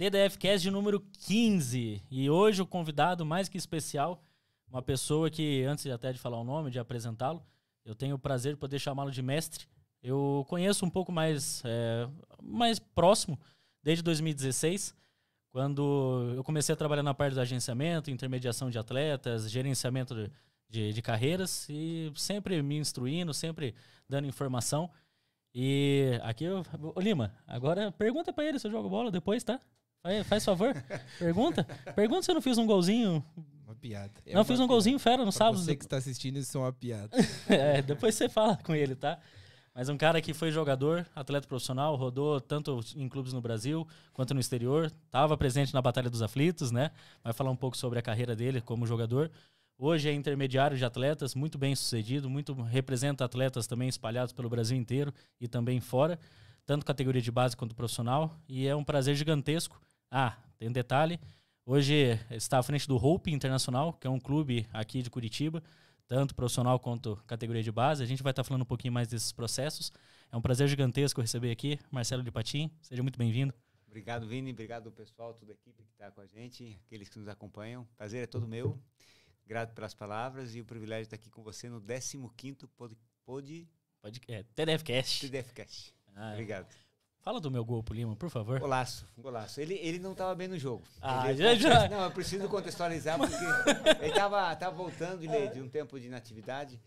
TDFcast de número 15. E hoje o convidado mais que especial, uma pessoa que, antes até de falar o nome, de apresentá-lo, eu tenho o prazer de poder chamá-lo de mestre. Eu conheço um pouco mais, é, mais próximo, desde 2016, quando eu comecei a trabalhar na parte do agenciamento, intermediação de atletas, gerenciamento de, de, de carreiras, e sempre me instruindo, sempre dando informação. E aqui, eu, Lima, agora pergunta para ele se eu jogo bola depois, tá? Faz, faz favor. Pergunta. Pergunta se eu não fiz um golzinho. Uma piada. É não, uma fiz um piada. golzinho fera no pra sábado. Você que está assistindo, isso é uma piada. é, depois você fala com ele, tá? Mas um cara que foi jogador, atleta profissional, rodou tanto em clubes no Brasil quanto no exterior, estava presente na Batalha dos Aflitos, né? Vai falar um pouco sobre a carreira dele como jogador. Hoje é intermediário de atletas, muito bem sucedido, muito representa atletas também espalhados pelo Brasil inteiro e também fora, tanto categoria de base quanto profissional. E é um prazer gigantesco ah, tem um detalhe. Hoje está à frente do Hope Internacional, que é um clube aqui de Curitiba, tanto profissional quanto categoria de base. A gente vai estar falando um pouquinho mais desses processos. É um prazer gigantesco receber aqui Marcelo de Patim. Seja muito bem-vindo. Obrigado, Vini. Obrigado, pessoal, toda a equipe que está com a gente, aqueles que nos acompanham. Prazer é todo meu. Grato pelas palavras e o privilégio de estar aqui com você no 15º pod, pod... Pod, é, TDFcast. TDFcast. Ah, é. Obrigado. É. Fala do meu gol pro Lima, por favor. Golaço, golaço. Ele, ele não estava bem no jogo. Ah, ele, é já, já. Não, eu preciso contextualizar, porque ele estava tava voltando de, de um tempo de natividade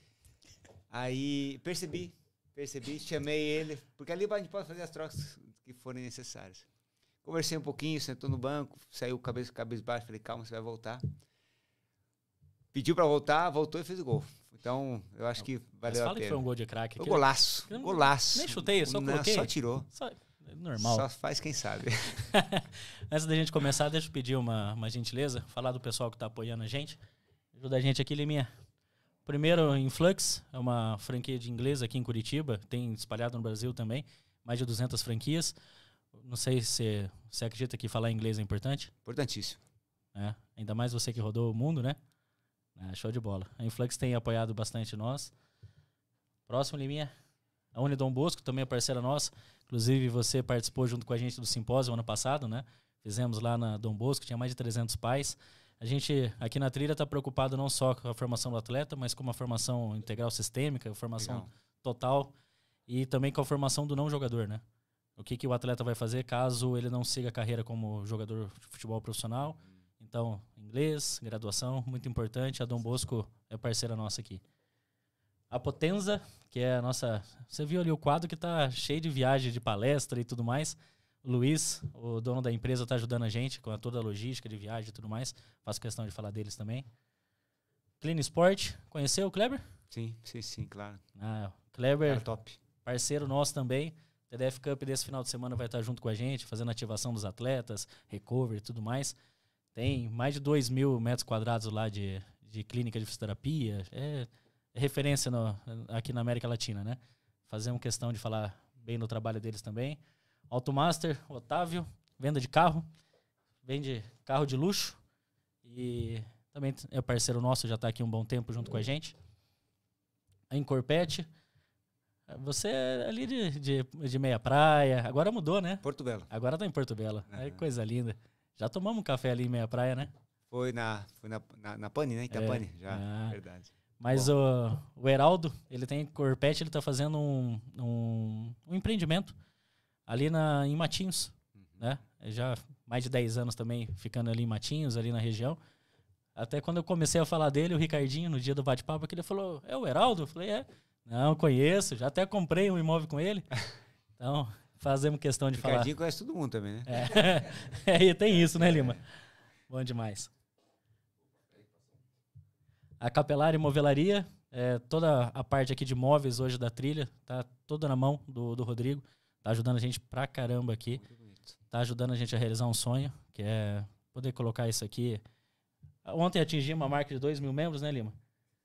Aí percebi, percebi, chamei ele, porque ali a gente pode fazer as trocas que forem necessárias. Conversei um pouquinho, sentou no banco, saiu cabeça, cabeça baixo, falei, calma, você vai voltar pediu para voltar, voltou e fez o gol. Então, eu acho que valeu a pena. fala que foi um gol de craque. golaço, golaço. Nem chutei, só coloquei. Só tirou. Só, é normal. Só faz quem sabe. Antes da gente começar, deixa eu pedir uma, uma gentileza, falar do pessoal que está apoiando a gente. Ajuda a gente aqui, Liminha. Primeiro, Influx, é uma franquia de inglês aqui em Curitiba, tem espalhado no Brasil também, mais de 200 franquias. Não sei se você acredita que falar inglês é importante. Importantíssimo. É, ainda mais você que rodou o mundo, né? É, show de bola. A Influx tem apoiado bastante nós. Próximo, Liminha. A Unidom Bosco também é parceira nossa. Inclusive, você participou junto com a gente do simpósio ano passado, né? Fizemos lá na Dom Bosco, tinha mais de 300 pais. A gente, aqui na trilha, está preocupado não só com a formação do atleta, mas com uma formação integral sistêmica, formação Legal. total e também com a formação do não jogador, né? O que, que o atleta vai fazer caso ele não siga a carreira como jogador de futebol profissional então, inglês, graduação, muito importante. A Dom Bosco é parceira nossa aqui. A Potenza, que é a nossa. Você viu ali o quadro que tá cheio de viagem, de palestra e tudo mais. O Luiz, o dono da empresa, está ajudando a gente com toda a logística de viagem e tudo mais. Faço questão de falar deles também. Clean Sport, conheceu o Kleber? Sim, sim, sim, claro. Ah, Kleber, top. parceiro nosso também. TDF Cup desse final de semana vai estar junto com a gente, fazendo ativação dos atletas, recovery e tudo mais. Tem mais de 2 mil metros quadrados lá de, de clínica de fisioterapia. É, referência no, aqui na América Latina, né? Fazemos questão de falar bem do trabalho deles também. Automaster, Otávio, venda de carro. Vende carro de luxo. E também é parceiro nosso, já está aqui um bom tempo junto com a gente. A Incorpete. Você é ali de, de, de, meia praia. Agora mudou, né? Porto Belo. Agora está em Porto Belo. Uhum. É coisa linda. Já tomamos um café ali em meia praia, né? Foi na, foi na, na, na Pane, né? Itapane, é, já. Ah. verdade. Mas o, o Heraldo, ele tem Corpete, ele tá fazendo um, um, um empreendimento ali na, em Matinhos, uhum. né? Já mais de 10 anos também ficando ali em Matinhos, ali na região. Até quando eu comecei a falar dele, o Ricardinho, no dia do bate-papo, que ele falou: É o Heraldo? Eu falei: É. Não, conheço, já até comprei um imóvel com ele. Então, fazemos questão de Ricardinho falar. conhece todo mundo também, né? É, é tem isso, né, Lima? Bom demais. A Capelar e Movelaria, é, toda a parte aqui de móveis hoje da trilha, tá toda na mão do, do Rodrigo. Tá ajudando a gente pra caramba aqui. Tá ajudando a gente a realizar um sonho, que é poder colocar isso aqui. Ontem atingimos uma marca de 2 mil membros, né, Lima?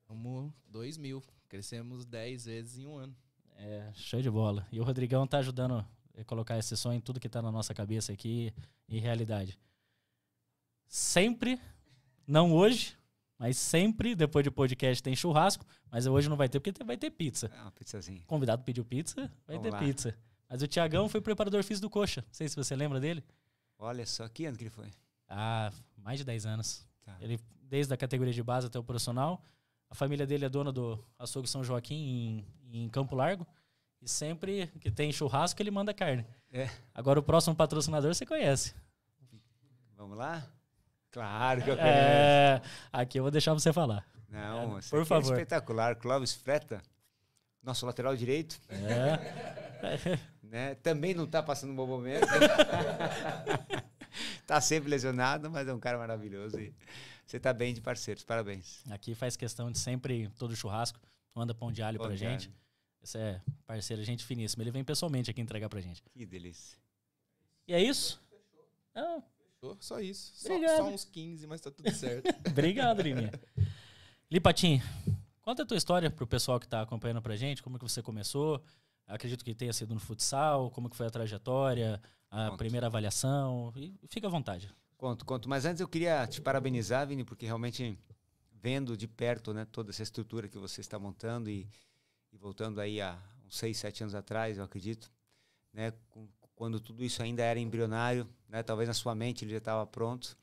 Vamos 2 mil. Crescemos 10 vezes em um ano. É, show de bola. E o Rodrigão tá ajudando é, colocar esse sonho, tudo que está na nossa cabeça aqui em realidade. Sempre, não hoje, mas sempre, depois de podcast, tem churrasco. Mas hoje não vai ter, porque vai ter pizza. É uma pizzazinha. O convidado pediu pizza, vai Vamos ter lá. pizza. Mas o Tiagão foi preparador físico do Coxa. Não sei se você lembra dele. Olha só, que ano que ele foi? Ah, mais de 10 anos. Tá. Ele, desde a categoria de base até o profissional. A família dele é dona do Açougue São Joaquim, em, em Campo Largo. E sempre que tem churrasco, ele manda carne. É. Agora o próximo patrocinador você conhece. Vamos lá? Claro que eu é, conheço. É, aqui eu vou deixar você falar. Não, é, por é favor. É espetacular. Clóvis Freta, nosso lateral direito. É. né? Também não está passando um bom momento. Está sempre lesionado, mas é um cara maravilhoso. E você está bem de parceiros, parabéns. Aqui faz questão de sempre, todo churrasco, manda pão de alho para gente. Alho. Esse é parceiro, gente finíssima. Ele vem pessoalmente aqui entregar pra gente. Que delícia. E é isso? Ah. Só isso. Só, só, uns 15, mas tá tudo certo. Obrigado, Liminha. Lipatim, conta a tua história pro pessoal que tá acompanhando pra gente, como que você começou, acredito que tenha sido no futsal, como que foi a trajetória, a conto. primeira avaliação, e fica à vontade. Conto, conto. Mas antes eu queria te parabenizar, Vini, porque realmente vendo de perto né, toda essa estrutura que você está montando e e voltando aí a uns 6, 7 anos atrás, eu acredito, né, quando tudo isso ainda era embrionário, né, talvez na sua mente ele já estava pronto,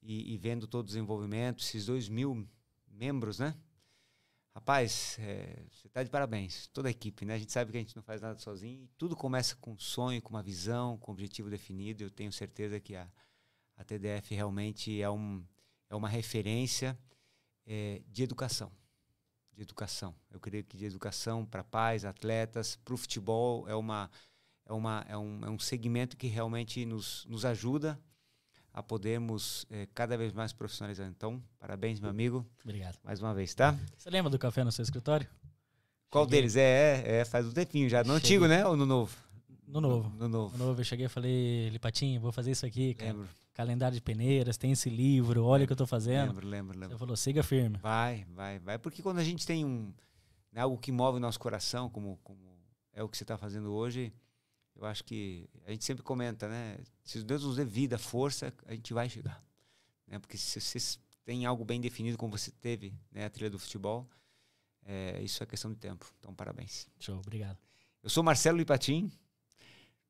e, e, vendo todo o desenvolvimento, esses dois mil membros, né? Rapaz, é, você está de parabéns, toda a equipe, né? A gente sabe que a gente não faz nada sozinho, e tudo começa com um sonho, com uma visão, com um objetivo definido, eu tenho certeza que a, a TDF realmente é, um, é uma referência é, de educação de educação. Eu creio que de educação para pais, atletas, para o futebol é uma é uma é um, é um segmento que realmente nos nos ajuda a podermos eh, cada vez mais profissionalizar. Então, parabéns, meu amigo. Obrigado. Mais uma vez, tá? Você lembra do café no seu escritório? Qual cheguei. deles? É, é, é, faz um tempinho já. No cheguei. antigo, né? Ou no novo? No novo. No, no novo. No novo, eu cheguei e falei, Lipatinho, vou fazer isso aqui, cara. Lembro. Calendário de Peneiras, tem esse livro, olha o que eu estou fazendo. Lembro, lembro, lembro. Você falou, siga firme. Vai, vai, vai. Porque quando a gente tem um, né, algo que move o nosso coração, como, como é o que você está fazendo hoje, eu acho que a gente sempre comenta, né? Se Deus nos dê vida, força, a gente vai chegar. Né? Porque se você tem algo bem definido, como você teve, né, a trilha do futebol, é, isso é questão de tempo. Então, parabéns. Show, obrigado. Eu sou Marcelo Lipatim,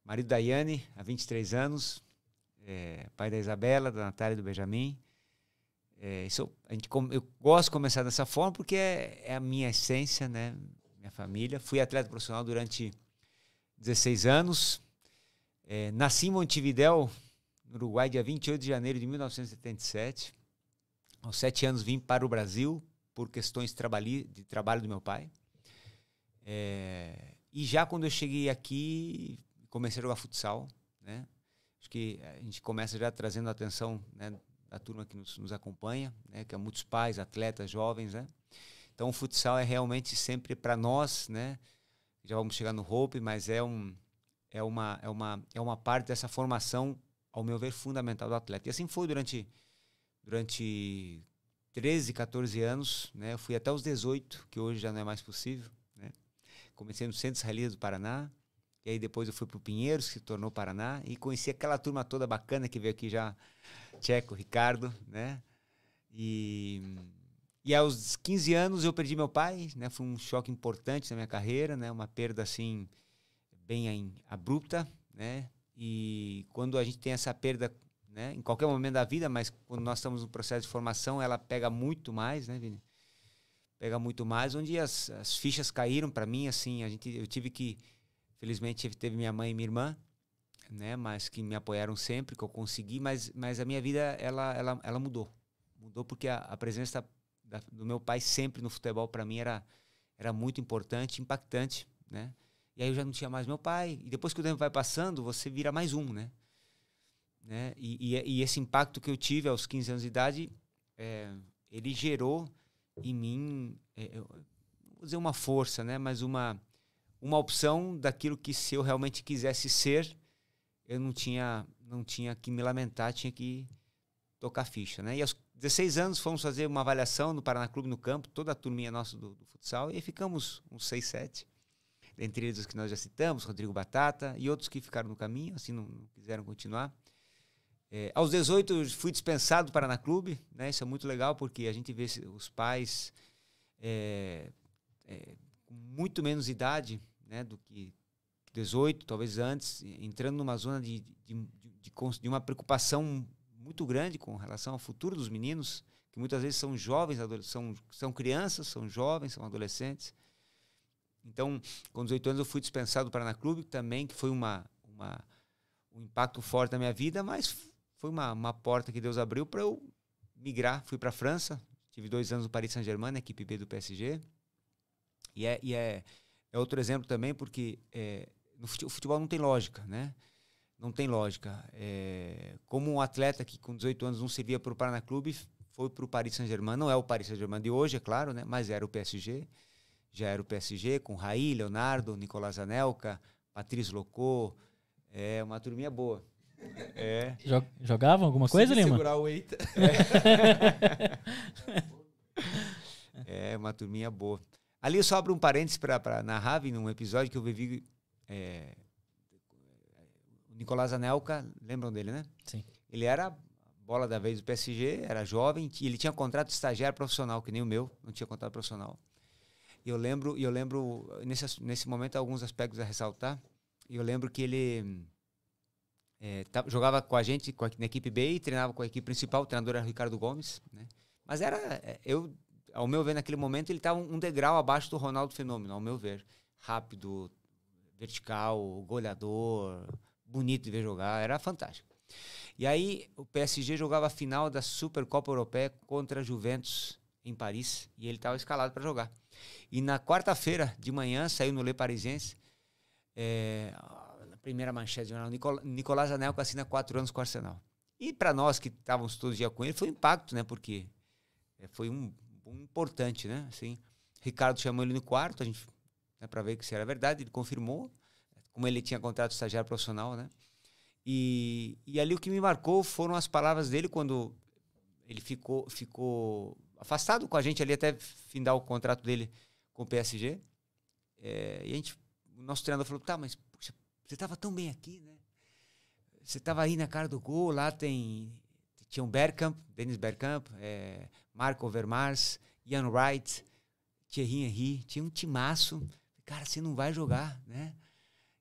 marido da Yane, há 23 anos é, pai da Isabela, da Natália e do Benjamin. É, isso, a gente, eu gosto de começar dessa forma porque é, é a minha essência, né? Minha família. Fui atleta profissional durante 16 anos. É, nasci em Montevidéu, no Uruguai, dia 28 de janeiro de 1977. Aos sete anos vim para o Brasil por questões de trabalho do meu pai. É, e já quando eu cheguei aqui, comecei a jogar futsal, né? Acho que a gente começa já trazendo a atenção né, da turma que nos, nos acompanha, né, que há é muitos pais, atletas, jovens, né? Então o futsal é realmente sempre para nós, né? Já vamos chegar no Hope, mas é um é uma é uma é uma parte dessa formação, ao meu ver, fundamental do atleta. E assim foi durante durante 13, 14 anos, né? Eu fui até os 18, que hoje já não é mais possível, né? Comecei no Centro Israelita do Paraná, e aí depois eu fui pro Pinheiros, que se tornou Paraná, e conheci aquela turma toda bacana que veio aqui já, Tcheco, Ricardo, né? E, e aos 15 anos eu perdi meu pai, né? Foi um choque importante na minha carreira, né? Uma perda, assim, bem abrupta, né? E quando a gente tem essa perda, né? Em qualquer momento da vida, mas quando nós estamos no processo de formação, ela pega muito mais, né, Vini? Pega muito mais, onde as, as fichas caíram para mim, assim, a gente, eu tive que Felizmente teve minha mãe e minha irmã, né? Mas que me apoiaram sempre, que eu consegui. Mas, mas a minha vida ela, ela, ela mudou, mudou porque a, a presença da, do meu pai sempre no futebol para mim era era muito importante, impactante, né? E aí eu já não tinha mais meu pai. E depois que o tempo vai passando, você vira mais um, né? né? E, e, e esse impacto que eu tive aos 15 anos de idade, é, ele gerou em mim, é, eu, vou dizer uma força, né? Mas uma uma opção daquilo que se eu realmente quisesse ser, eu não tinha, não tinha que me lamentar, tinha que tocar ficha, né? E aos 16 anos fomos fazer uma avaliação no Paraná Clube no campo, toda a turminha nossa do, do futsal, e ficamos uns 6, 7. Entre eles os que nós já citamos, Rodrigo Batata e outros que ficaram no caminho, assim não, não quiseram continuar. É, aos 18 fui dispensado do Paraná Clube, né? Isso é muito legal porque a gente vê os pais é, é, com muito menos idade né, do que 18, talvez antes, entrando numa zona de, de, de, de, uma preocupação muito grande com relação ao futuro dos meninos, que muitas vezes são jovens, são, são crianças, são jovens, são adolescentes. Então, com 18 anos, eu fui dispensado para Paraná Clube, também, que foi uma, uma, um impacto forte na minha vida, mas foi uma, uma porta que Deus abriu para eu migrar. Fui para a França, tive dois anos no Paris Saint-Germain, na equipe B do PSG. E é, e é é outro exemplo também, porque é, no futebol, o futebol não tem lógica, né? Não tem lógica. É, como um atleta que com 18 anos não servia para o Paraná Clube, foi para o Paris Saint-Germain. Não é o Paris Saint-Germain de hoje, é claro, né? mas era o PSG. Já era o PSG com Raí, Leonardo, Nicolás Anelka, Patrício Locô. É uma turminha boa. É. Jogavam alguma coisa, Lima? segurar o Eita. É. é uma turminha boa. Ali eu só abro um parênteses para narrar, em um episódio que eu vivi. É, o Nicolás Anelka, lembram dele, né? Sim. Ele era bola da vez do PSG, era jovem, ele tinha contrato de estagiário profissional, que nem o meu, não tinha contrato profissional. E eu lembro, eu lembro nesse, nesse momento, alguns aspectos a ressaltar. E eu lembro que ele é, jogava com a gente, com a, na equipe B, e treinava com a equipe principal, o treinador era o Ricardo Gomes, né? Mas era, é, eu ao meu ver, naquele momento, ele estava tá um degrau abaixo do Ronaldo Fenômeno, ao meu ver. Rápido, vertical, goleador, bonito de ver jogar, era fantástico. E aí o PSG jogava a final da Supercopa Europeia contra a Juventus em Paris e ele estava escalado para jogar. E na quarta-feira de manhã saiu no Le Parisiense eh, é, na primeira manchete de jornal Nicolás Nicolas Anelka assina quatro anos com o Arsenal. E para nós que estávamos todos os dias com ele foi um impacto, né? Porque eh, foi um importante, né? Assim, Ricardo chamou ele no quarto, a gente né, para ver que isso era verdade, ele confirmou, como ele tinha contrato de estagiário profissional, né? E, e ali o que me marcou foram as palavras dele quando ele ficou ficou afastado com a gente ali até findar o contrato dele com o PSG. É, e a gente, o nosso treinador falou: "Tá, mas puxa, você estava tão bem aqui, né? Você estava aí na cara do gol, lá tem tinha um Bergkamp, Dennis Bergkamp, é, Marco Vermars, Ian Wright, Thierry Henry, tinha um timaço. Cara, você não vai jogar, né?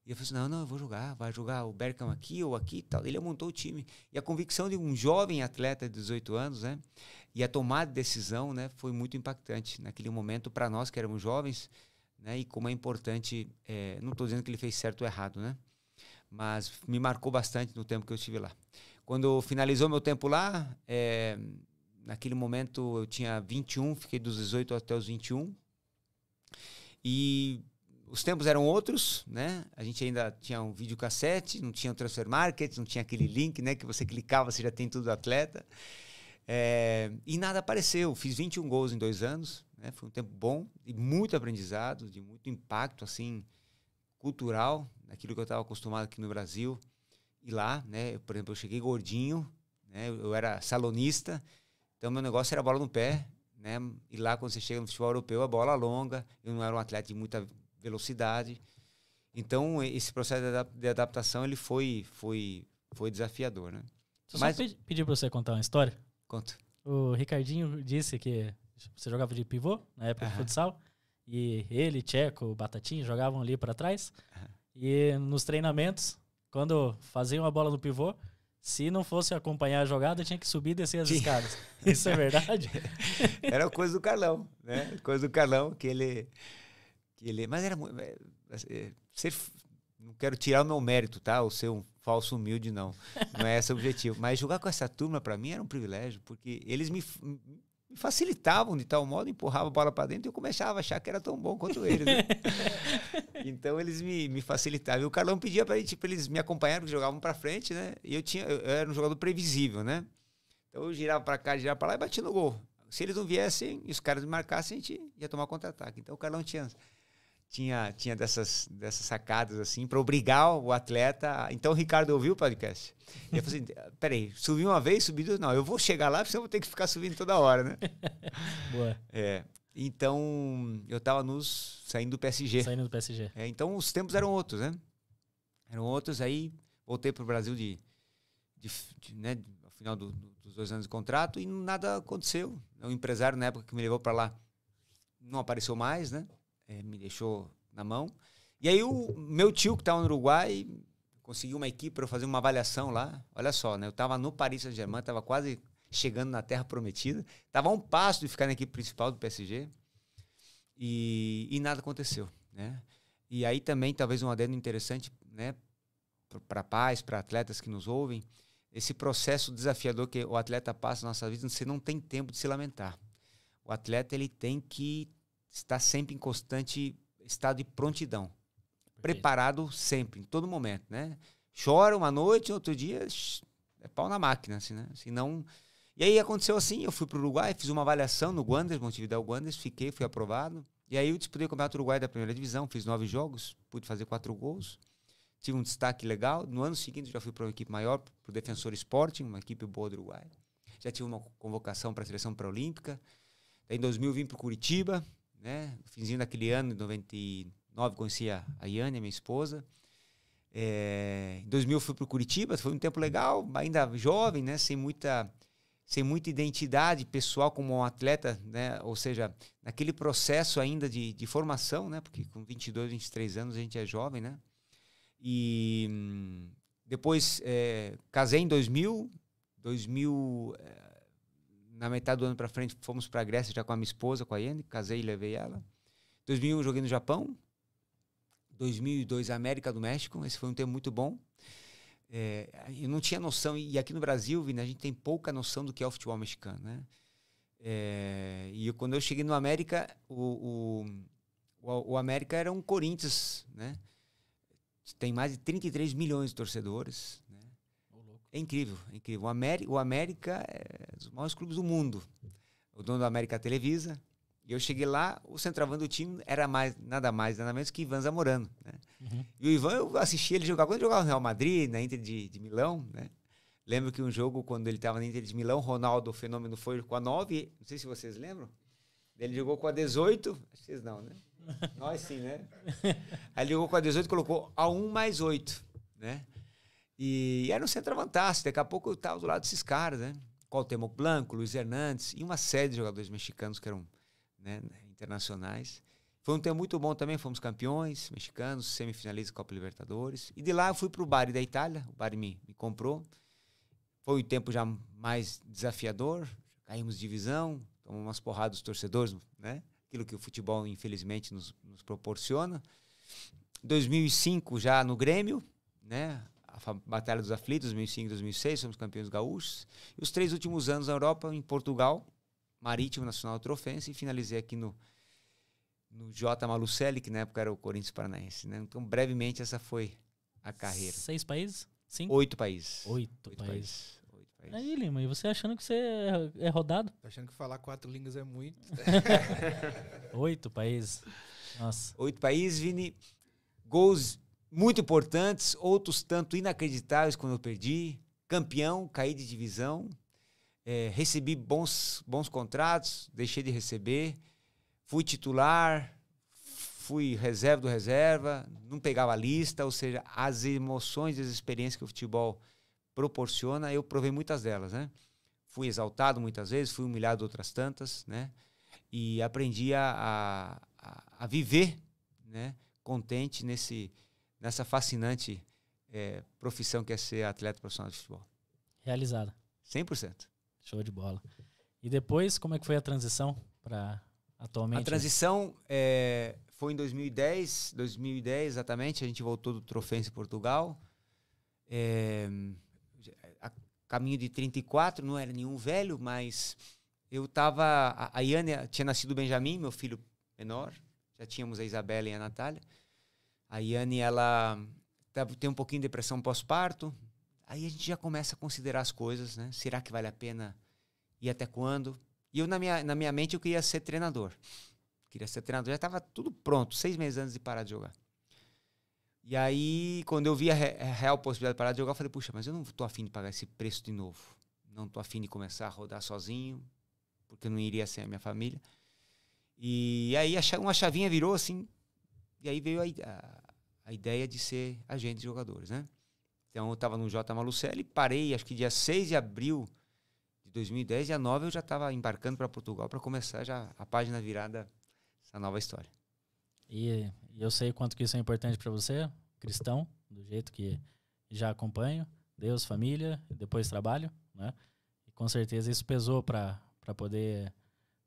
E eu falei assim, não, não, eu vou jogar, vai jogar o Berkham aqui ou aqui e tal. Ele montou o time. E a convicção de um jovem atleta de 18 anos, né? E a tomada de decisão, né, foi muito impactante naquele momento para nós que éramos jovens, né? E como é importante, é, não estou dizendo que ele fez certo ou errado, né? Mas me marcou bastante no tempo que eu estive lá. Quando finalizou meu tempo lá, é, naquele momento eu tinha 21, fiquei dos 18 até os 21. E os tempos eram outros, né? A gente ainda tinha um videocassete, não tinha o um transfer market, não tinha aquele link, né? Que você clicava, você já tem tudo atleta. É, e nada apareceu. Fiz 21 gols em dois anos, né? Foi um tempo bom e muito aprendizado, de muito impacto, assim, cultural, naquilo que eu estava acostumado aqui no Brasil e lá, né? Eu, por exemplo, eu cheguei gordinho, né? Eu, eu era salonista, então, meu negócio era bola no pé, né? E lá, quando você chega no futebol europeu, a bola longa. Eu não era um atleta de muita velocidade. Então, esse processo de adaptação, ele foi, foi, foi desafiador, né? Só Mas... pedir para você contar uma história. Conto. O Ricardinho disse que você jogava de pivô na época uhum. de futsal. E ele, Tcheco, Batatinho, jogavam ali para trás. E nos treinamentos, quando faziam a bola no pivô, se não fosse acompanhar a jogada, tinha que subir e descer as escadas. Isso é verdade? era coisa do Carlão, né? Coisa do Carlão que ele. Que ele mas era. É, assim, é, ser, não quero tirar o meu mérito, tá? Ou ser um falso humilde, não. Não é esse o objetivo. Mas jogar com essa turma, para mim, era um privilégio, porque eles me, me facilitavam de tal modo, empurrava a bola para dentro e eu começava a achar que era tão bom quanto eles. Né? Então eles me, me facilitavam. E o Carlão pedia para eles me acompanharem, porque jogavam para frente, né? E eu, tinha, eu era um jogador previsível, né? Então eu girava para cá, girava para lá e batia no gol. Se eles não viessem e os caras me marcassem, a gente ia tomar contra-ataque. Então o Carlão tinha, tinha, tinha dessas, dessas sacadas assim para obrigar o atleta. Então o Ricardo ouviu o podcast. E eu falei assim: peraí, subi uma vez, subi duas. Não, eu vou chegar lá, porque eu vou ter que ficar subindo toda hora, né? Boa. É. Então, eu estava nos saindo do PSG. Saindo do PSG. É, então, os tempos eram outros, né? Eram outros. Aí, voltei para o Brasil de, de, de, né, ao final do, do, dos dois anos de contrato e nada aconteceu. O é empresário, na época que me levou para lá, não apareceu mais, né? É, me deixou na mão. E aí, o meu tio, que estava no Uruguai, conseguiu uma equipe para eu fazer uma avaliação lá. Olha só, né? Eu estava no Paris Saint-Germain, estava quase chegando na Terra Prometida. Estava a um passo de ficar na equipe principal do PSG e, e nada aconteceu. Né? E aí também, talvez um adendo interessante né, para pais, para atletas que nos ouvem, esse processo desafiador que o atleta passa na nossa vida, você não tem tempo de se lamentar. O atleta ele tem que estar sempre em constante estado de prontidão, preparado sempre, em todo momento, né? Chora uma noite, outro dia é pau na máquina, assim, né? Senão, assim, e aí aconteceu assim, eu fui para o Uruguai, fiz uma avaliação no Guandas, Montevideo Guandas, fiquei, fui aprovado. E aí eu disputei o Campeonato Uruguai da primeira divisão, fiz nove jogos, pude fazer quatro gols, tive um destaque legal. No ano seguinte já fui para uma equipe maior, para o Defensor Sporting, uma equipe boa do Uruguai. Já tive uma convocação para a seleção pré-olímpica. Em 2000 vim para o Curitiba, né? no finzinho daquele ano, em 99, conheci a Yane, minha esposa. É, em 2000 fui para o Curitiba, foi um tempo legal, ainda jovem, né? sem muita sem muita identidade pessoal como um atleta, né? ou seja, naquele processo ainda de, de formação, né? porque com 22, 23 anos a gente é jovem, né? E hum, depois é, casei em 2000, 2000 é, na metade do ano para frente fomos para a Grécia já com a minha esposa, com a Yane, casei e levei ela. 2001 joguei no Japão, 2002 América do México, esse foi um tempo muito bom. É, eu não tinha noção, e aqui no Brasil, Vini, a gente tem pouca noção do que é o futebol mexicano, né? É, e quando eu cheguei no América, o, o, o, América era um Corinthians, né? Tem mais de 33 milhões de torcedores. Né? É incrível, é incrível. O, o América é um dos maiores clubes do mundo. O dono da América Televisa, e eu cheguei lá, o centroavante do time era mais, nada mais, nada menos que Ivan Zamorano. Né? Uhum. E o Ivan, eu assisti ele jogar. Quando ele jogava no Real Madrid, na Inter de, de Milão, né? Lembro que um jogo, quando ele estava na Inter de Milão, Ronaldo, o fenômeno, foi com a 9. Não sei se vocês lembram. Ele jogou com a 18. Vocês não, né? Nós sim, né? Aí ele jogou com a 18 colocou a 1 mais 8, né? E era um centroavantaço. Daqui a pouco eu estava do lado desses caras, né? Cuauhtémoc Blanco, Luiz Hernandes e uma série de jogadores mexicanos que eram né, internacionais. Foi um tempo muito bom também, fomos campeões mexicanos, semifinalistas da Copa Libertadores. E de lá eu fui para o Bari da Itália, o Bari me, me comprou. Foi um tempo já mais desafiador, caímos de divisão, tomamos umas porradas dos torcedores, né? aquilo que o futebol infelizmente nos, nos proporciona. 2005 já no Grêmio, né? a Batalha dos Aflitos, 2005 2006, fomos campeões gaúchos. E os três últimos anos na Europa, em Portugal, Marítimo Nacional Trofense e finalizei aqui no, no J. Malucelli, que na época era o Corinthians Paranaense. Né? Então, brevemente, essa foi a carreira. Seis países? Cinco? Oito países. Oito, Oito países. países. Aí, Lima, e você achando que você é, é rodado? Tô achando que falar quatro línguas é muito. Oito países. Nossa. Oito países, Vini. Gols muito importantes, outros tanto inacreditáveis quando eu perdi. Campeão, caí de divisão, é, recebi bons, bons contratos, deixei de receber, fui titular, fui reserva do reserva, não pegava a lista, ou seja, as emoções e as experiências que o futebol proporciona, eu provei muitas delas, né? Fui exaltado muitas vezes, fui humilhado outras tantas, né? E aprendi a, a, a viver, né? Contente nesse, nessa fascinante é, profissão que é ser atleta profissional de futebol. Realizada. 100%. Show de bola. E depois, como é que foi a transição para atualmente? A transição é, foi em 2010, 2010 exatamente, a gente voltou do Trofense Portugal. É, a caminho de 34, não era nenhum velho, mas eu tava a, Iane tinha nascido o Benjamin, meu filho menor, já tínhamos a Isabela e a Natália. A Iane ela tem um pouquinho de depressão pós-parto, Aí a gente já começa a considerar as coisas, né? Será que vale a pena e até quando? E eu, na minha, na minha mente, eu queria ser treinador. Queria ser treinador, já estava tudo pronto, seis meses antes de parar de jogar. E aí, quando eu vi a real possibilidade de parar de jogar, eu falei, puxa, mas eu não estou afim de pagar esse preço de novo. Não estou afim de começar a rodar sozinho, porque eu não iria sem a minha família. E aí uma chavinha virou assim, e aí veio a, a, a ideia de ser agente de jogadores, né? Então eu estava no J. Malucelli, parei, acho que dia 6 de abril de 2010, dia 9 eu já estava embarcando para Portugal para começar já a página virada essa nova história. E, eu sei quanto que isso é importante para você, cristão, do jeito que já acompanho, Deus, família, depois trabalho, né? E com certeza isso pesou para poder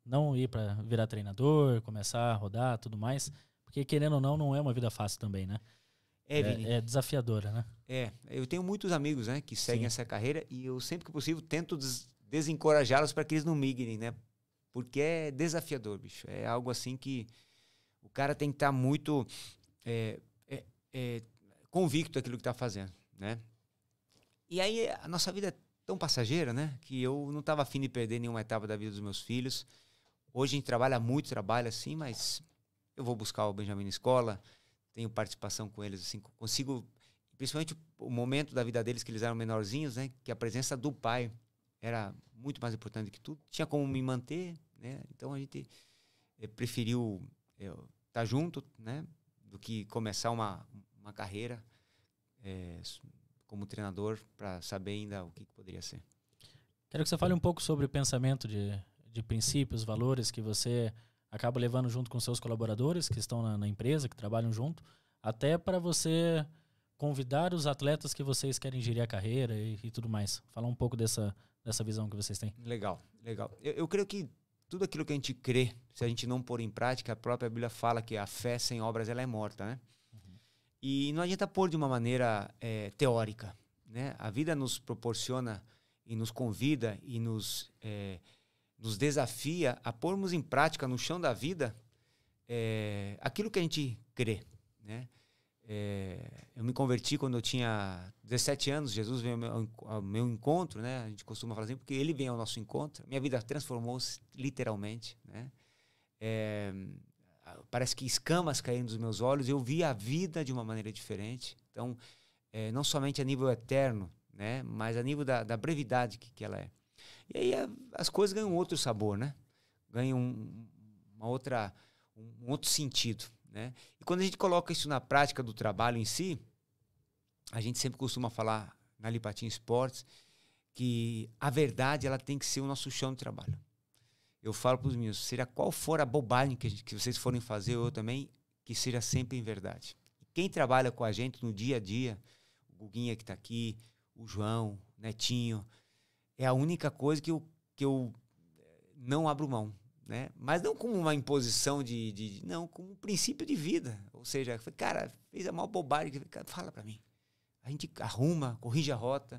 não ir para virar treinador, começar a rodar, tudo mais, porque querendo ou não, não é uma vida fácil também, né? É, É, é desafiadora, né? É. Eu tenho muitos amigos né, que seguem Sim. essa carreira e eu sempre que possível tento des desencorajá-los para que eles não migrem, né? Porque é desafiador, bicho. É algo assim que o cara tem que estar tá muito é, é, é, convicto daquilo que está fazendo, né? E aí a nossa vida é tão passageira, né? Que eu não estava afim de perder nenhuma etapa da vida dos meus filhos. Hoje a gente trabalha muito, trabalha assim, mas eu vou buscar o Benjamin na escola, tenho participação com eles, assim, consigo, principalmente o momento da vida deles que eles eram menorzinhos, né, que a presença do pai era muito mais importante do que tudo, tinha como me manter, né, então a gente eh, preferiu estar eh, tá junto, né, do que começar uma, uma carreira eh, como treinador para saber ainda o que, que poderia ser. Quero que você fale um pouco sobre o pensamento de, de princípios, valores que você Acaba levando junto com seus colaboradores que estão na, na empresa, que trabalham junto, até para você convidar os atletas que vocês querem gerir a carreira e, e, tudo mais. Falar um pouco dessa, dessa visão que vocês têm. Legal, legal. Eu, eu, creio que tudo aquilo que a gente crê, se a gente não pôr em prática, a própria Bíblia fala que a fé sem obras ela é morta, né? Uhum. E não adianta pôr de uma maneira é, teórica, né? A vida nos proporciona e nos convida e nos é, nos desafia a pormos em prática no chão da vida é, aquilo que a gente crê. Né? É, eu me converti quando eu tinha 17 anos, Jesus veio ao meu, ao meu, encontro, né? a gente costuma falar assim, porque ele vem ao nosso encontro. Minha vida transformou-se literalmente. Né? É, parece que escamas caíram dos meus olhos, eu vi a vida de uma maneira diferente. Então, é, não somente a nível eterno, né? mas a nível da, da brevidade que, que ela é. E aí a, as coisas ganham outro sabor, né? Ganham um, uma outra, um outro sentido, né? E quando a gente coloca isso na prática do trabalho em si, a gente sempre costuma falar na Lipatim Esportes que a verdade ela tem que ser o nosso chão de trabalho. Eu falo para os meninos, seja qual for a bobagem que, a gente, que vocês forem fazer, eu também, que seja sempre em verdade. Quem trabalha com a gente no dia a dia, o Guguinha que está aqui, o João, o Netinho, é a única coisa que eu, que eu eh, não abro mão. Né? Mas não como uma imposição de, de, Não, como um princípio de vida. Ou seja, cara, fez a maior bobagem. fala para mim. A gente arruma, corrige a rota.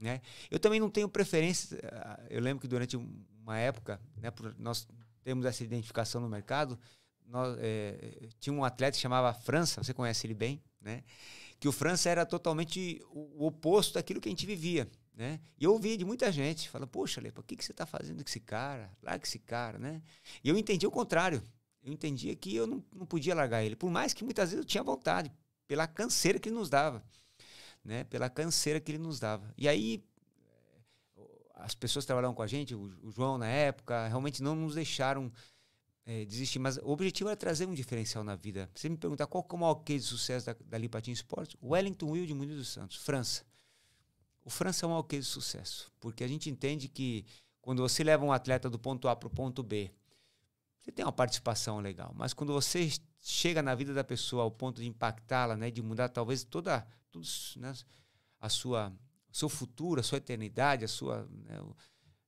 Né? Eu também não tenho preferência. Eh, ah, eu lembro que durante uma época, né, nós temos essa identificação no mercado. Nós, é, tinha um atleta que chamava França, você conhece ele bem, né? que o França era totalmente o, o oposto daquilo que a gente vivia. Né? E eu ouvi de muita gente, falando poxa, Lepa, o que, que você está fazendo com esse cara? Larga esse cara, né? E eu entendi o contrário. Eu entendia que eu não, não podia largar ele, por mais que muitas vezes eu tinha vontade, pela canseira que ele nos dava, né? Pela canseira que ele nos dava. E aí, eh, as pessoas que trabalhavam com a gente, o, João na época, realmente não nos deixaram é, desistir. Mas o objetivo era trazer um diferencial na vida. Você me perguntar qual que é o maior case de sucesso da, da Lipatin Sports? Wellington Wilde Muniz dos Santos, França. O França é um alqueiro de sucesso, porque a gente entende que quando você leva um atleta do ponto A para o ponto B, você tem uma participação legal, mas quando você chega na vida da pessoa ao ponto de impactá-la, né, de mudar talvez toda tudo, né, a sua seu futuro, a sua eternidade, a sua né,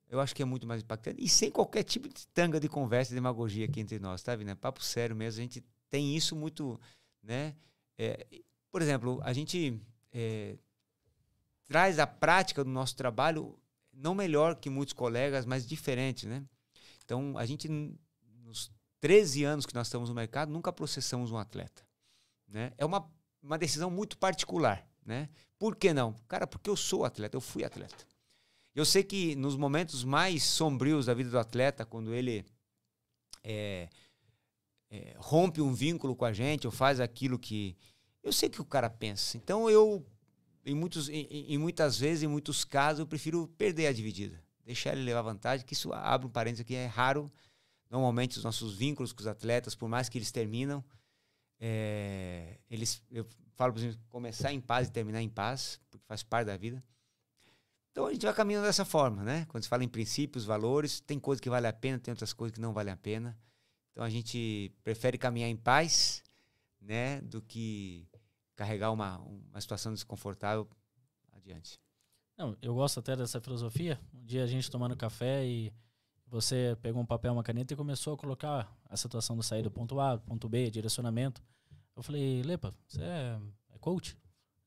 eu acho que é muito mais impactante e sem qualquer tipo de tanga de conversa e demagogia aqui entre nós, tá vendo? É papo sério mesmo, a gente tem isso muito, né? É, por exemplo, a gente é, traz a prática do nosso trabalho não melhor que muitos colegas, mas diferente, né? Então, a gente, nos 13 anos que nós estamos no mercado, nunca processamos um atleta. Né? É uma, uma decisão muito particular, né? Por que não? Cara, porque eu sou atleta, eu fui atleta. Eu sei que nos momentos mais sombrios da vida do atleta, quando ele é, é, rompe um vínculo com a gente ou faz aquilo que. Eu sei que o cara pensa. Então eu em, muitos, em, em, muitas vezes, em muitos casos, eu prefiro perder a dividida. Deixar ele levar vantagem, que isso abre um parênteses aqui, é raro. Normalmente, os nossos vínculos com os atletas, por mais que eles terminam, é, eles, eu falo para começar em paz e terminar em paz, porque faz parte da vida. Então, a gente vai caminhando dessa forma, né? Quando se fala em princípios, valores, tem coisa que vale a pena, tem outras coisas que não vale a pena. Então, a gente prefere caminhar em paz, né? Do que carregar uma, uma situação desconfortável adiante. Não, eu gosto até dessa filosofia. Um dia a gente tomando café e você pegou um papel, uma caneta e começou a colocar a situação do sair do ponto A, ponto B, direcionamento. Eu falei, Lepa, você é, é coach?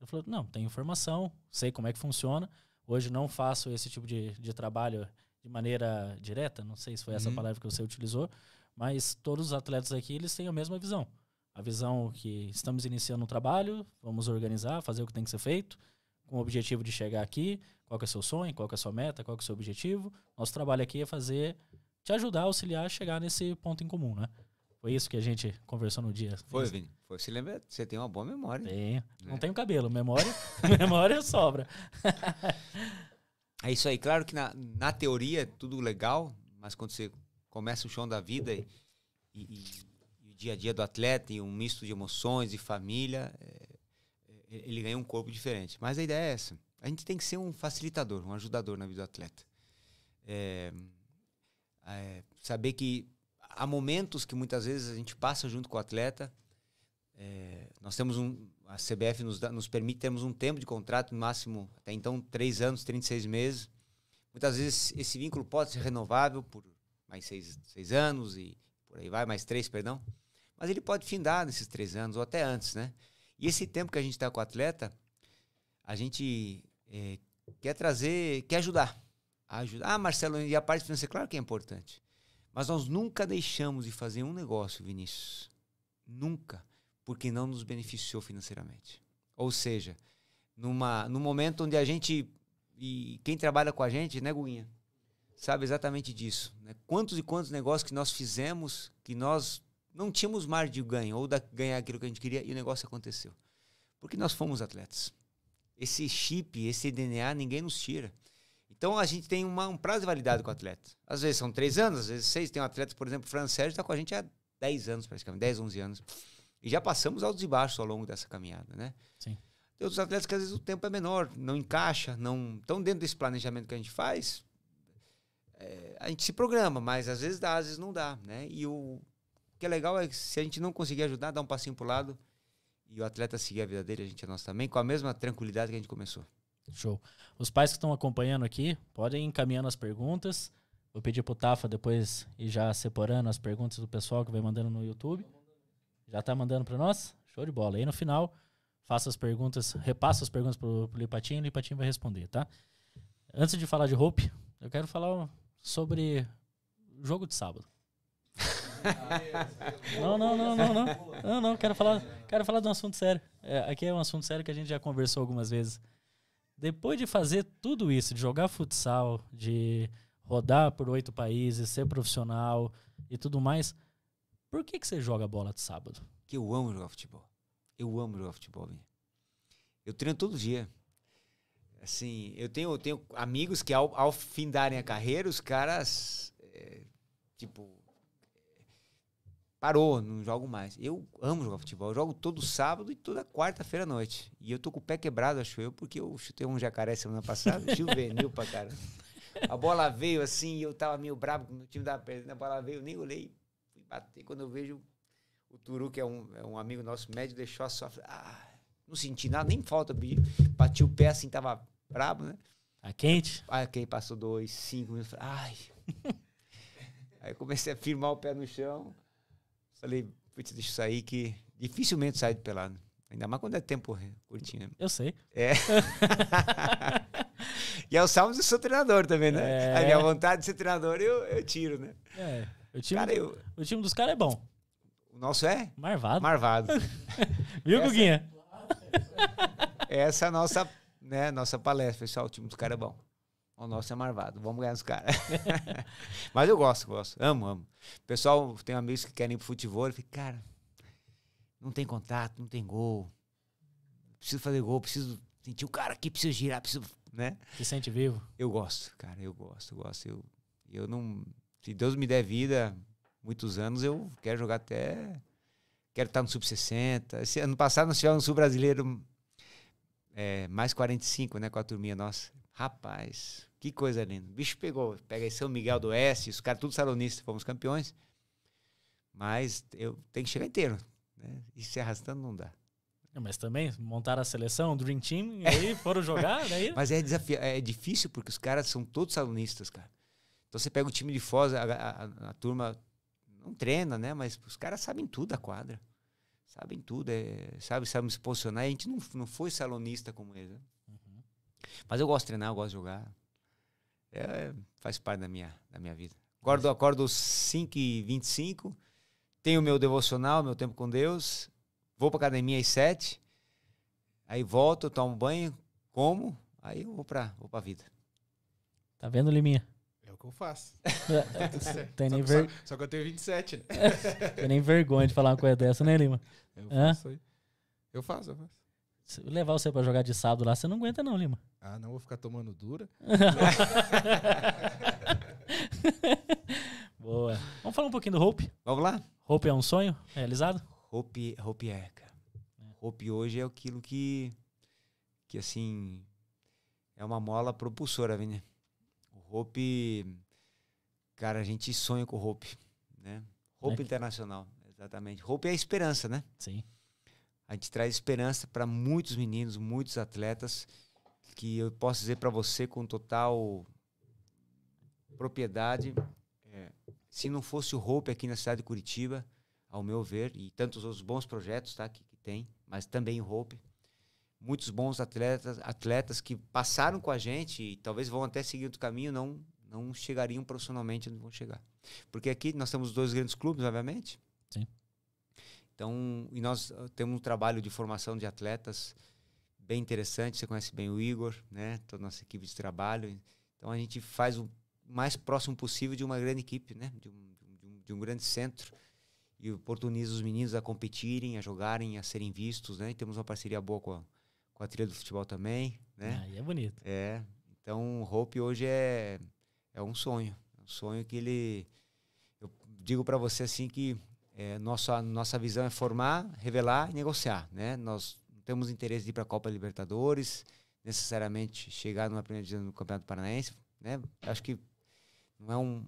Ele falou, não, tenho informação, sei como é que funciona. Hoje não faço esse tipo de, de trabalho de maneira direta, não sei se foi essa uhum. palavra que você utilizou, mas todos os atletas aqui, eles têm a mesma visão a visão que estamos iniciando um trabalho, vamos organizar, fazer o que tem que ser feito, com o objetivo de chegar aqui, qual é o seu sonho, qual é a sua meta, qual é o seu objetivo. Nosso trabalho aqui é fazer, te ajudar, auxiliar a chegar nesse ponto em comum, né? Foi isso que a gente conversou no dia. Foi, Vini. Foi. Você lembra? Você tem uma boa memória. Tenho. Né? Não tenho cabelo. Memória, memória sobra. é isso aí. Claro que na, na teoria é tudo legal, mas quando você começa o chão da vida e, e dia a dia do atleta e um misto de emoções e família, é, é, ele ganha um corpo diferente. Mas a ideia é essa. A gente tem que ser um facilitador, um ajudador na vida do atleta. É, é, saber que há momentos que muitas vezes a gente passa junto com o atleta. É, nós temos um. A CBF nos, dá, nos permite termos um tempo de contrato, no máximo até então 3 anos, 36 meses. Muitas vezes esse vínculo pode ser renovável por mais 6 anos e por aí vai, mais 3, perdão. Mas ele pode findar nesses três anos ou até antes, né? E esse tempo que a gente está com o atleta, a gente é, quer trazer, quer ajudar. ajudar. Ah, Marcelo, e a parte financeira, claro que é importante. Mas nós nunca deixamos de fazer um negócio, Vinícius. Nunca. Porque não nos beneficiou financeiramente. Ou seja, numa, num momento onde a gente. E quem trabalha com a gente, né, Guinha? Sabe exatamente disso. Né? Quantos e quantos negócios que nós fizemos, que nós não tínhamos margem de ganho ou de ganhar aquilo que a gente queria e o negócio aconteceu. Porque nós fomos atletas. Esse chip, esse DNA, ninguém nos tira. Então a gente tem uma, um prazo de validade com o atleta. Às vezes são três anos, às vezes seis. Tem um atleta, por exemplo, o Fran Sérgio está com a gente há 10 anos, praticamente, 10, 11 anos. E já passamos altos e baixos ao longo dessa caminhada, né? Sim. Tem outros atletas que às vezes o tempo é menor, não encaixa, não. estão dentro desse planejamento que a gente faz, é, a gente se programa, mas às vezes dá, às vezes não dá, né? E o, que é legal é que se a gente não conseguir ajudar, dar um passinho pro lado e o atleta seguir a vida dele, a gente é nosso também, com a mesma tranquilidade que a gente começou. Show. Os pais que estão acompanhando aqui, podem ir encaminhando as perguntas. Vou pedir pro Tafa depois e já separando as perguntas do pessoal que vai mandando no YouTube. Já tá mandando para nós? Show de bola. Aí no final, faça as perguntas, repassa as perguntas pro, pro Lipatinho e o Lipatinho vai responder, tá? Antes de falar de roupa, eu quero falar sobre jogo de sábado. Não, não, não, não, não. Não, não, quero falar, quero falar de um assunto sério. É, aqui é um assunto sério que a gente já conversou algumas vezes. Depois de fazer tudo isso, de jogar futsal, de rodar por oito países, ser profissional e tudo mais, por que, que você joga bola de sábado? Que eu amo jogar futebol. Eu amo jogar futebol, minha. Eu treino todo dia. Assim, eu tenho, eu tenho amigos que ao, ao findarem a carreira, os caras, é, tipo, parou, não jogo mais. Eu amo jogar futebol, eu jogo todo sábado e toda quarta-feira à noite. E eu tô com o pé quebrado, acho eu, porque eu chutei um jacaré semana passada, juvenil pra cara. A bola veio assim, eu tava meio bravo, o time da perdendo, a bola veio, eu nem olhei, fui bater. Quando eu vejo o Turu, que é um, é um amigo nosso médio, deixou a sua. Ah, não senti nada, nem falta, bati o pé assim, tava brabo, né? A tá quente? Aí quem passou dois, cinco minutos, falei, ai. Aí comecei a firmar o pé no chão. Falei, putz, deixa eu sair que dificilmente sai de pelado. Ainda mais quando é tempo curtinho. Né? Eu sei. É. e é o salmo do seu treinador também, né? É. A minha vontade de ser treinador, eu, eu tiro, né? É. O time, cara, eu... o time dos caras é bom. O nosso é? Marvado. Marvado. Viu, Essa... Guguinha? Essa é a nossa, né, nossa palestra, pessoal. O time dos caras é bom. O nosso é marvado, vamos ganhar os caras. Mas eu gosto, gosto. Amo, amo. Pessoal, tem amigos que querem ir pro futebol, eu fico, cara, não tem contato, não tem gol. Preciso fazer gol, preciso sentir o cara aqui, preciso girar, preciso, né? Se sente vivo? Eu gosto, cara, eu gosto, eu gosto. Eu, eu não. Se Deus me der vida, muitos anos, eu quero jogar até. Quero estar no sub-60. Esse ano passado nós tivemos no Sul Brasileiro é, mais 45, né? Com a turminha nossa. Rapaz, que coisa linda. O bicho pegou. Pega aí São Miguel do Oeste, os caras tudo salonistas, fomos campeões. Mas eu tenho que chegar inteiro. Né? E se arrastando não dá. Mas também montaram a seleção, o Dream Team, e aí foram jogar. Daí... Mas é, desafio, é difícil porque os caras são todos salonistas, cara. Então você pega o time de Foz, a, a, a turma não treina, né? Mas os caras sabem tudo da quadra. Sabem tudo, é, sabe, sabem se posicionar. A gente não, não foi salonista como eles. Né? Uhum. Mas eu gosto de treinar, eu gosto de jogar. É, é, faz parte da minha, da minha vida. Acordo, acordo 5h25, tenho meu devocional, meu tempo com Deus, vou pra academia às 7 aí volto, tomo banho, como, aí eu vou pra, vou pra vida. Tá vendo, Liminha? É o que eu faço. Tá tá tem só, nem ver... só, só que eu tenho 27, né? tem nem vergonha de falar uma coisa dessa, né, Lima? Eu faço, eu faço, eu faço levar você para jogar de sábado lá, você não aguenta não, Lima. Ah, não vou ficar tomando dura. Boa. Vamos falar um pouquinho do Hope? Vamos lá? Hope é um sonho é realizado? Hope, Hope é, cara. Hope hoje é aquilo que, que assim, é uma mola propulsora, né? O Hope, cara, a gente sonha com o Hope, né? Hope é. Internacional, exatamente. Hope é a esperança, né? Sim a gente traz esperança para muitos meninos, muitos atletas, que eu posso dizer para você com total propriedade, é, se não fosse o Hope aqui na cidade de Curitiba, ao meu ver, e tantos outros bons projetos tá, que, que tem, mas também o Hope, muitos bons atletas, atletas que passaram com a gente e talvez vão até seguir outro caminho, não não chegariam profissionalmente, não vão chegar. Porque aqui nós temos dois grandes clubes, obviamente. Sim. Então, e nós ah, temos um trabalho de formação de atletas bem interessante. Você conhece bem o Igor, né? Toda a nossa equipe de trabalho. Então, a gente faz o mais próximo possível de uma grande equipe, né? De um, de um, de um grande centro. E oportuniza os meninos a competirem, a jogarem, a serem vistos, né? E temos uma parceria boa com a, com a trilha do futebol também, né? Ah, é bonito. É. Então, Hope hoje é, é um sonho. É um sonho que ele... Eu digo para você, assim, que é, nossa, nossa visão é formar, revelar e negociar. Né? Nós não temos interesse de ir para a Copa Libertadores, necessariamente chegar numa primeira divisão do Campeonato Paranaense. Né? Acho que não é, um,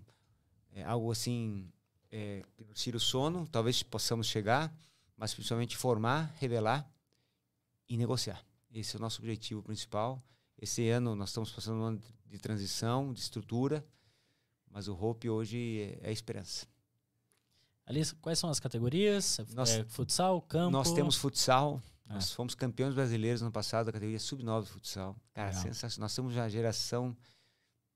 é algo assim é, que nos tira o sono, talvez possamos chegar, mas principalmente formar, revelar e negociar. Esse é o nosso objetivo principal. Esse ano nós estamos passando um ano de transição, de estrutura, mas o Hope hoje é, é a esperança. Ali, quais são as categorias? Nós, é, futsal, campo? Nós temos futsal. É. Nós fomos campeões brasileiros no passado da categoria sub-9 futsal. Cara, Legal. sensacional. Nós somos uma geração,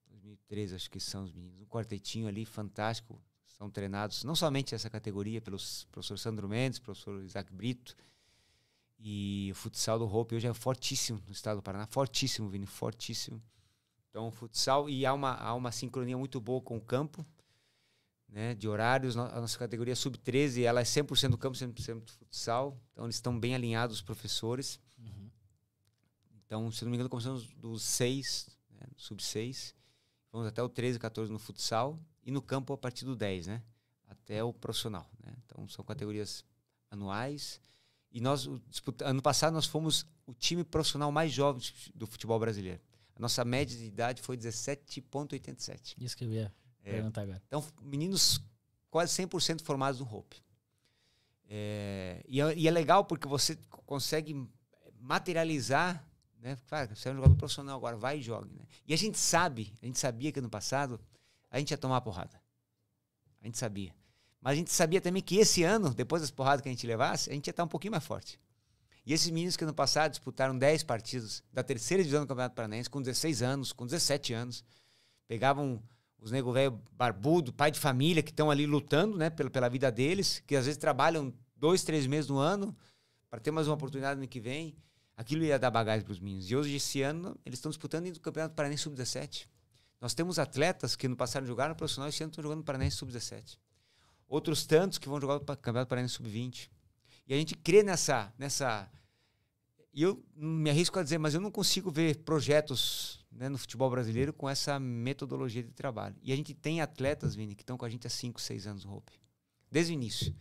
2013 acho que são os meninos, um quartetinho ali fantástico. São treinados não somente essa categoria, pelos professor Sandro Mendes, professor Isaac Brito. E o futsal do Hope hoje é fortíssimo no estado do Paraná. Fortíssimo, Vini, fortíssimo. Então, futsal. E há uma, há uma sincronia muito boa com o campo né, de horários. A nossa categoria é sub-13, ela é 100% do campo, 100% do futsal. Então, eles estão bem alinhados, os professores. Uhum. Então, se não me engano, começamos dos 6, né, sub-6. Vamos até o 13, 14 no futsal. E no campo, a partir do 10, né? Até o profissional, né? Então, são categorias anuais. E nós, ano passado, nós fomos o time profissional mais jovem do futebol brasileiro. A nossa média de idade foi 17,87. Isso que eu ia é. Perguntar agora. Então, meninos quase 100% formados no Hope. É, e, é, e, é legal porque você consegue materializar, né? Claro, você é um jogador profissional agora, vai e jogue, né? E a gente sabe, a gente sabia que no passado a gente ia tomar porrada. A gente sabia. Mas a gente sabia também que esse ano, depois das porradas que a gente levasse, a gente ia estar um pouquinho mais forte. E esses meninos que no passado disputaram 10 partidos da terceira divisão do Campeonato Paranaense, com 16 anos, com 17 anos, pegavam os nego velho barbudo, pai de família, que estão ali lutando né, pela, pela vida deles, que às vezes trabalham dois, três meses no ano para ter mais uma oportunidade no que vem. Aquilo ia dar bagagem para os meninos. E hoje, esse ano, eles estão disputando o Campeonato Paranense Sub-17. Nós temos atletas que no passado jogaram profissional e esse ano estão jogando Paranense Sub-17. Outros tantos que vão jogar o Campeonato Paranense Sub-20. E a gente crê nessa, nessa. E eu me arrisco a dizer, mas eu não consigo ver projetos né, no futebol brasileiro com essa metodologia de trabalho. E a gente tem atletas, Vini, que estão com a gente há 5, 6 anos no Hope. Desde o início.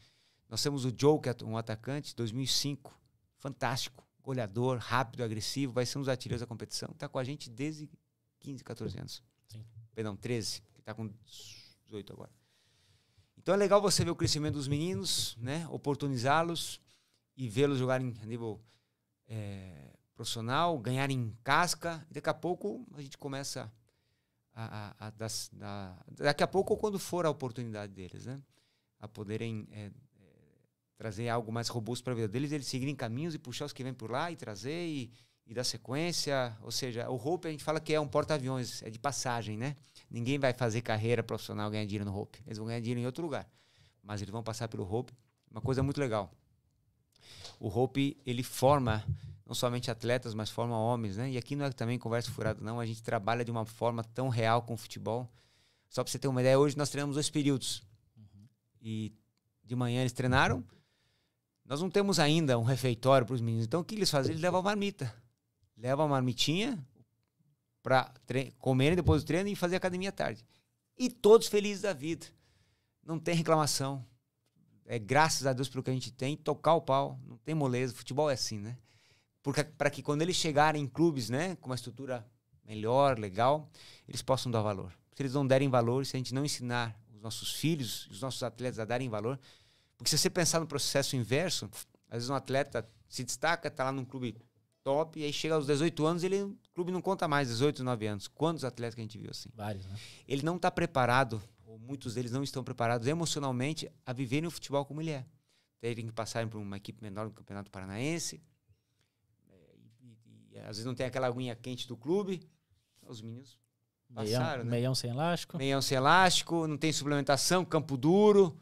Nós temos o Joe, que é um atacante, 2005, fantástico, goleador, rápido, agressivo, vai ser um dos artilheiros da competição. Está com a gente desde 15, 14 anos. Sim. Perdão, 13, que está com 18 agora. Então é legal você ver o crescimento dos meninos, né? oportunizá-los e vê-los jogar em nível é, eh, profissional, ganhar em casca, e daqui a pouco a gente começa a, a, a, das, a daqui a pouco quando for a oportunidade deles, né, a poderem é, é, trazer algo mais robusto para a vida deles, eles seguirem caminhos e puxar os que vêm por lá e trazer e, e dar sequência, ou seja, o Hope a gente fala que é um porta-aviões, é de passagem, né? Ninguém vai fazer carreira profissional ganhar dinheiro no Hope, eles vão ganhar dinheiro em outro lugar, mas eles vão passar pelo Hope, uma coisa muito legal. O Hope ele forma não somente atletas, mas forma homens, né? E aqui não é também conversa furada, não. A gente trabalha de uma forma tão real com o futebol. Só para você ter uma ideia, hoje nós treinamos dois períodos. Uhum. E de manhã eles treinaram. Nós não temos ainda um refeitório para os meninos. Então o que eles fazem? Eles levam a marmita. Levam a marmitinha para comerem depois do treino e fazer academia à tarde. E todos felizes da vida. Não tem reclamação. É graças a Deus pelo que a gente tem, tocar o pau, não tem moleza. Futebol é assim, né? para que quando eles chegarem em clubes, né, com uma estrutura melhor, legal, eles possam dar valor. Se eles não derem valor, se a gente não ensinar os nossos filhos, os nossos atletas a darem valor, porque se você pensar no processo inverso, às vezes um atleta se destaca, está lá num clube top, e aí chega aos 18 anos, ele o clube não conta mais, 18, 19 anos. Quantos atletas que a gente viu assim? Vários, né? Ele não está preparado, ou muitos deles não estão preparados emocionalmente a viverem o futebol como ele é. Terem que passar por uma equipe menor do Campeonato Paranaense, às vezes não tem aquela aguinha quente do clube. Os meninos passaram, meião, né? Meião sem elástico. Meião sem elástico, não tem suplementação, campo duro,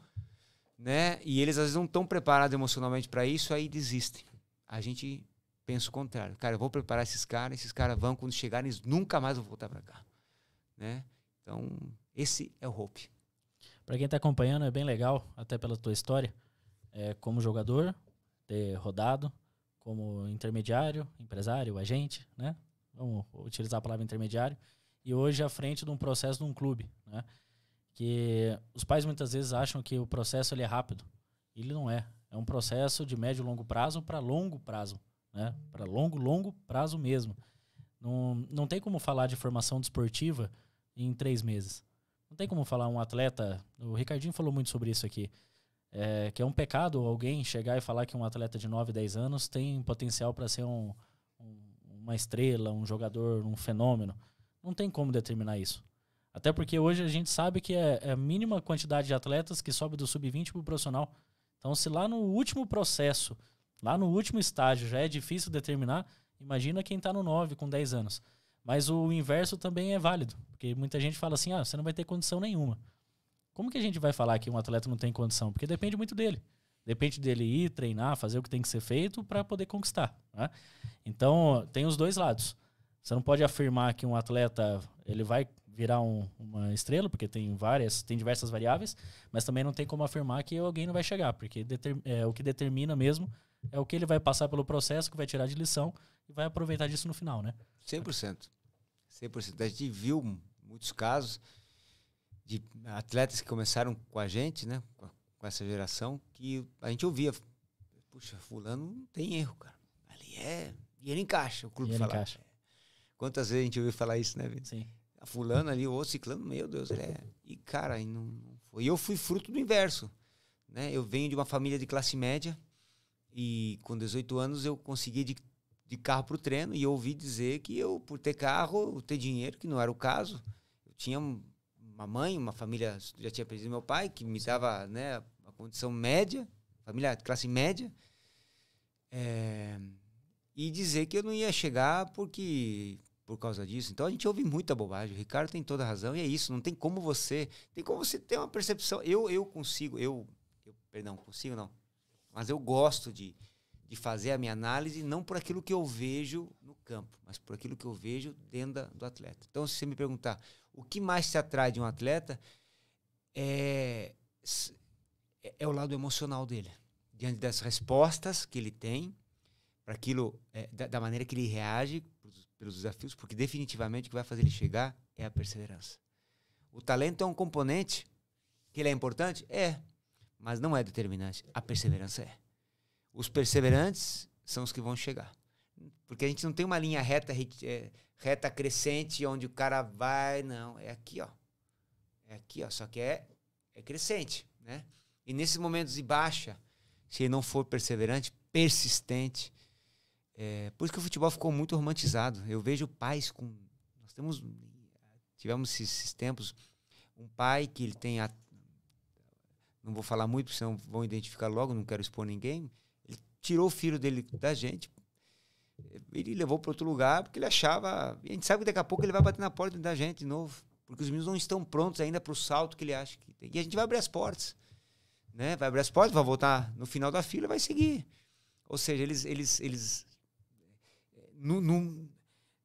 né? E eles às vezes não estão preparados emocionalmente para isso, aí desistem. A gente pensa o contrário. Cara, eu vou preparar esses caras, esses caras vão, quando chegarem, eles nunca mais vão voltar para cá, né? Então, esse é o Hope. Para quem está acompanhando, é bem legal, até pela tua história, é, como jogador, ter rodado, como intermediário, empresário, agente, né? Vamos utilizar a palavra intermediário. E hoje à frente de um processo de um clube, né? Que os pais muitas vezes acham que o processo ele é rápido. Ele não é. É um processo de médio e longo prazo para longo prazo, né? Para longo, longo prazo mesmo. Não, não tem como falar de formação desportiva em três meses. Não tem como falar um atleta. O Ricardinho falou muito sobre isso aqui é, que é um pecado alguém chegar e falar que um atleta de 9, 10 anos tem potencial para ser um, um, uma estrela, um jogador, um fenômeno. Não tem como determinar isso. Até porque hoje a gente sabe que é, é a mínima quantidade de atletas que sobe do sub-20 para o profissional. Então, se lá no último processo, lá no último estágio, já é difícil determinar, imagina quem está no 9 com 10 anos. Mas o inverso também é válido, porque muita gente fala assim: ah, você não vai ter condição nenhuma. Como que a gente vai falar que um atleta não tem condição? Porque depende muito dele. Depende dele ir treinar, fazer o que tem que ser feito para poder conquistar. Né? Então, tem os dois lados. Você não pode afirmar que um atleta ele vai virar um, uma estrela, porque tem várias, tem diversas variáveis, mas também não tem como afirmar que alguém não vai chegar, porque é, o que determina mesmo é o que ele vai passar pelo processo, que vai tirar de lição e vai aproveitar disso no final, né? 100%. 100%. A gente viu muitos casos de atletas que começaram com a gente, né? Com essa geração, que a gente ouvia. Puxa, fulano não tem erro, cara. Ali é e ele encaixa, o clube fala. É. Quantas vezes a gente ouviu falar isso, né, Vitor? Sim. A fulano ali, o ciclano, meu Deus, ele é... E, cara, e não, foi. E eu fui fruto do inverso, né? Eu venho de uma família de classe média e com 18 anos eu consegui de, de carro o treino e eu ouvi dizer que eu, por ter carro, ter dinheiro, que não era o caso, eu tinha uma mãe, uma família, já tinha perdido meu pai, que me dava né, uma condição média, família de classe média, é, e dizer que eu não ia chegar porque por causa disso. Então a gente ouve muita bobagem. O Ricardo tem toda razão e é isso. Não tem como você, tem como você ter uma percepção. Eu eu consigo, eu, eu perdão, consigo não. Mas eu gosto de, de fazer a minha análise não por aquilo que eu vejo no campo, mas por aquilo que eu vejo dentro da, do atleta. Então se você me perguntar o que mais te atrai de um atleta é, é, é o lado emocional dele, diante das respostas que ele tem para aquilo, é, da, da, maneira que ele reage pelos, desafios, porque definitivamente o que vai fazer ele chegar é a perseverança. O talento é um componente que ele é importante? É, mas não é determinante. A perseverança é. Os perseverantes são os que vão chegar. Porque a gente não tem uma linha reta, é, reta crescente onde o cara vai. Não, é aqui, ó. É aqui, ó. Só que é, é crescente, né? E nesses momentos de baixa, se ele não for perseverante, persistente. É, por isso que o futebol ficou muito romantizado. Eu vejo pais com. Nós temos. Tivemos esses, esses tempos. Um pai que ele tem. A, não vou falar muito, porque senão vão identificar logo, não quero expor ninguém. Ele tirou o filho dele da gente ele levou para outro lugar porque ele achava. A gente sabe que daqui a pouco ele vai bater na porta da gente de novo, porque os meninos não estão prontos ainda para o salto que ele acha que tem. E a gente vai abrir as portas, né? Vai abrir as portas, vai voltar no final da fila, vai seguir. Ou seja, eles, eles, eles no, no,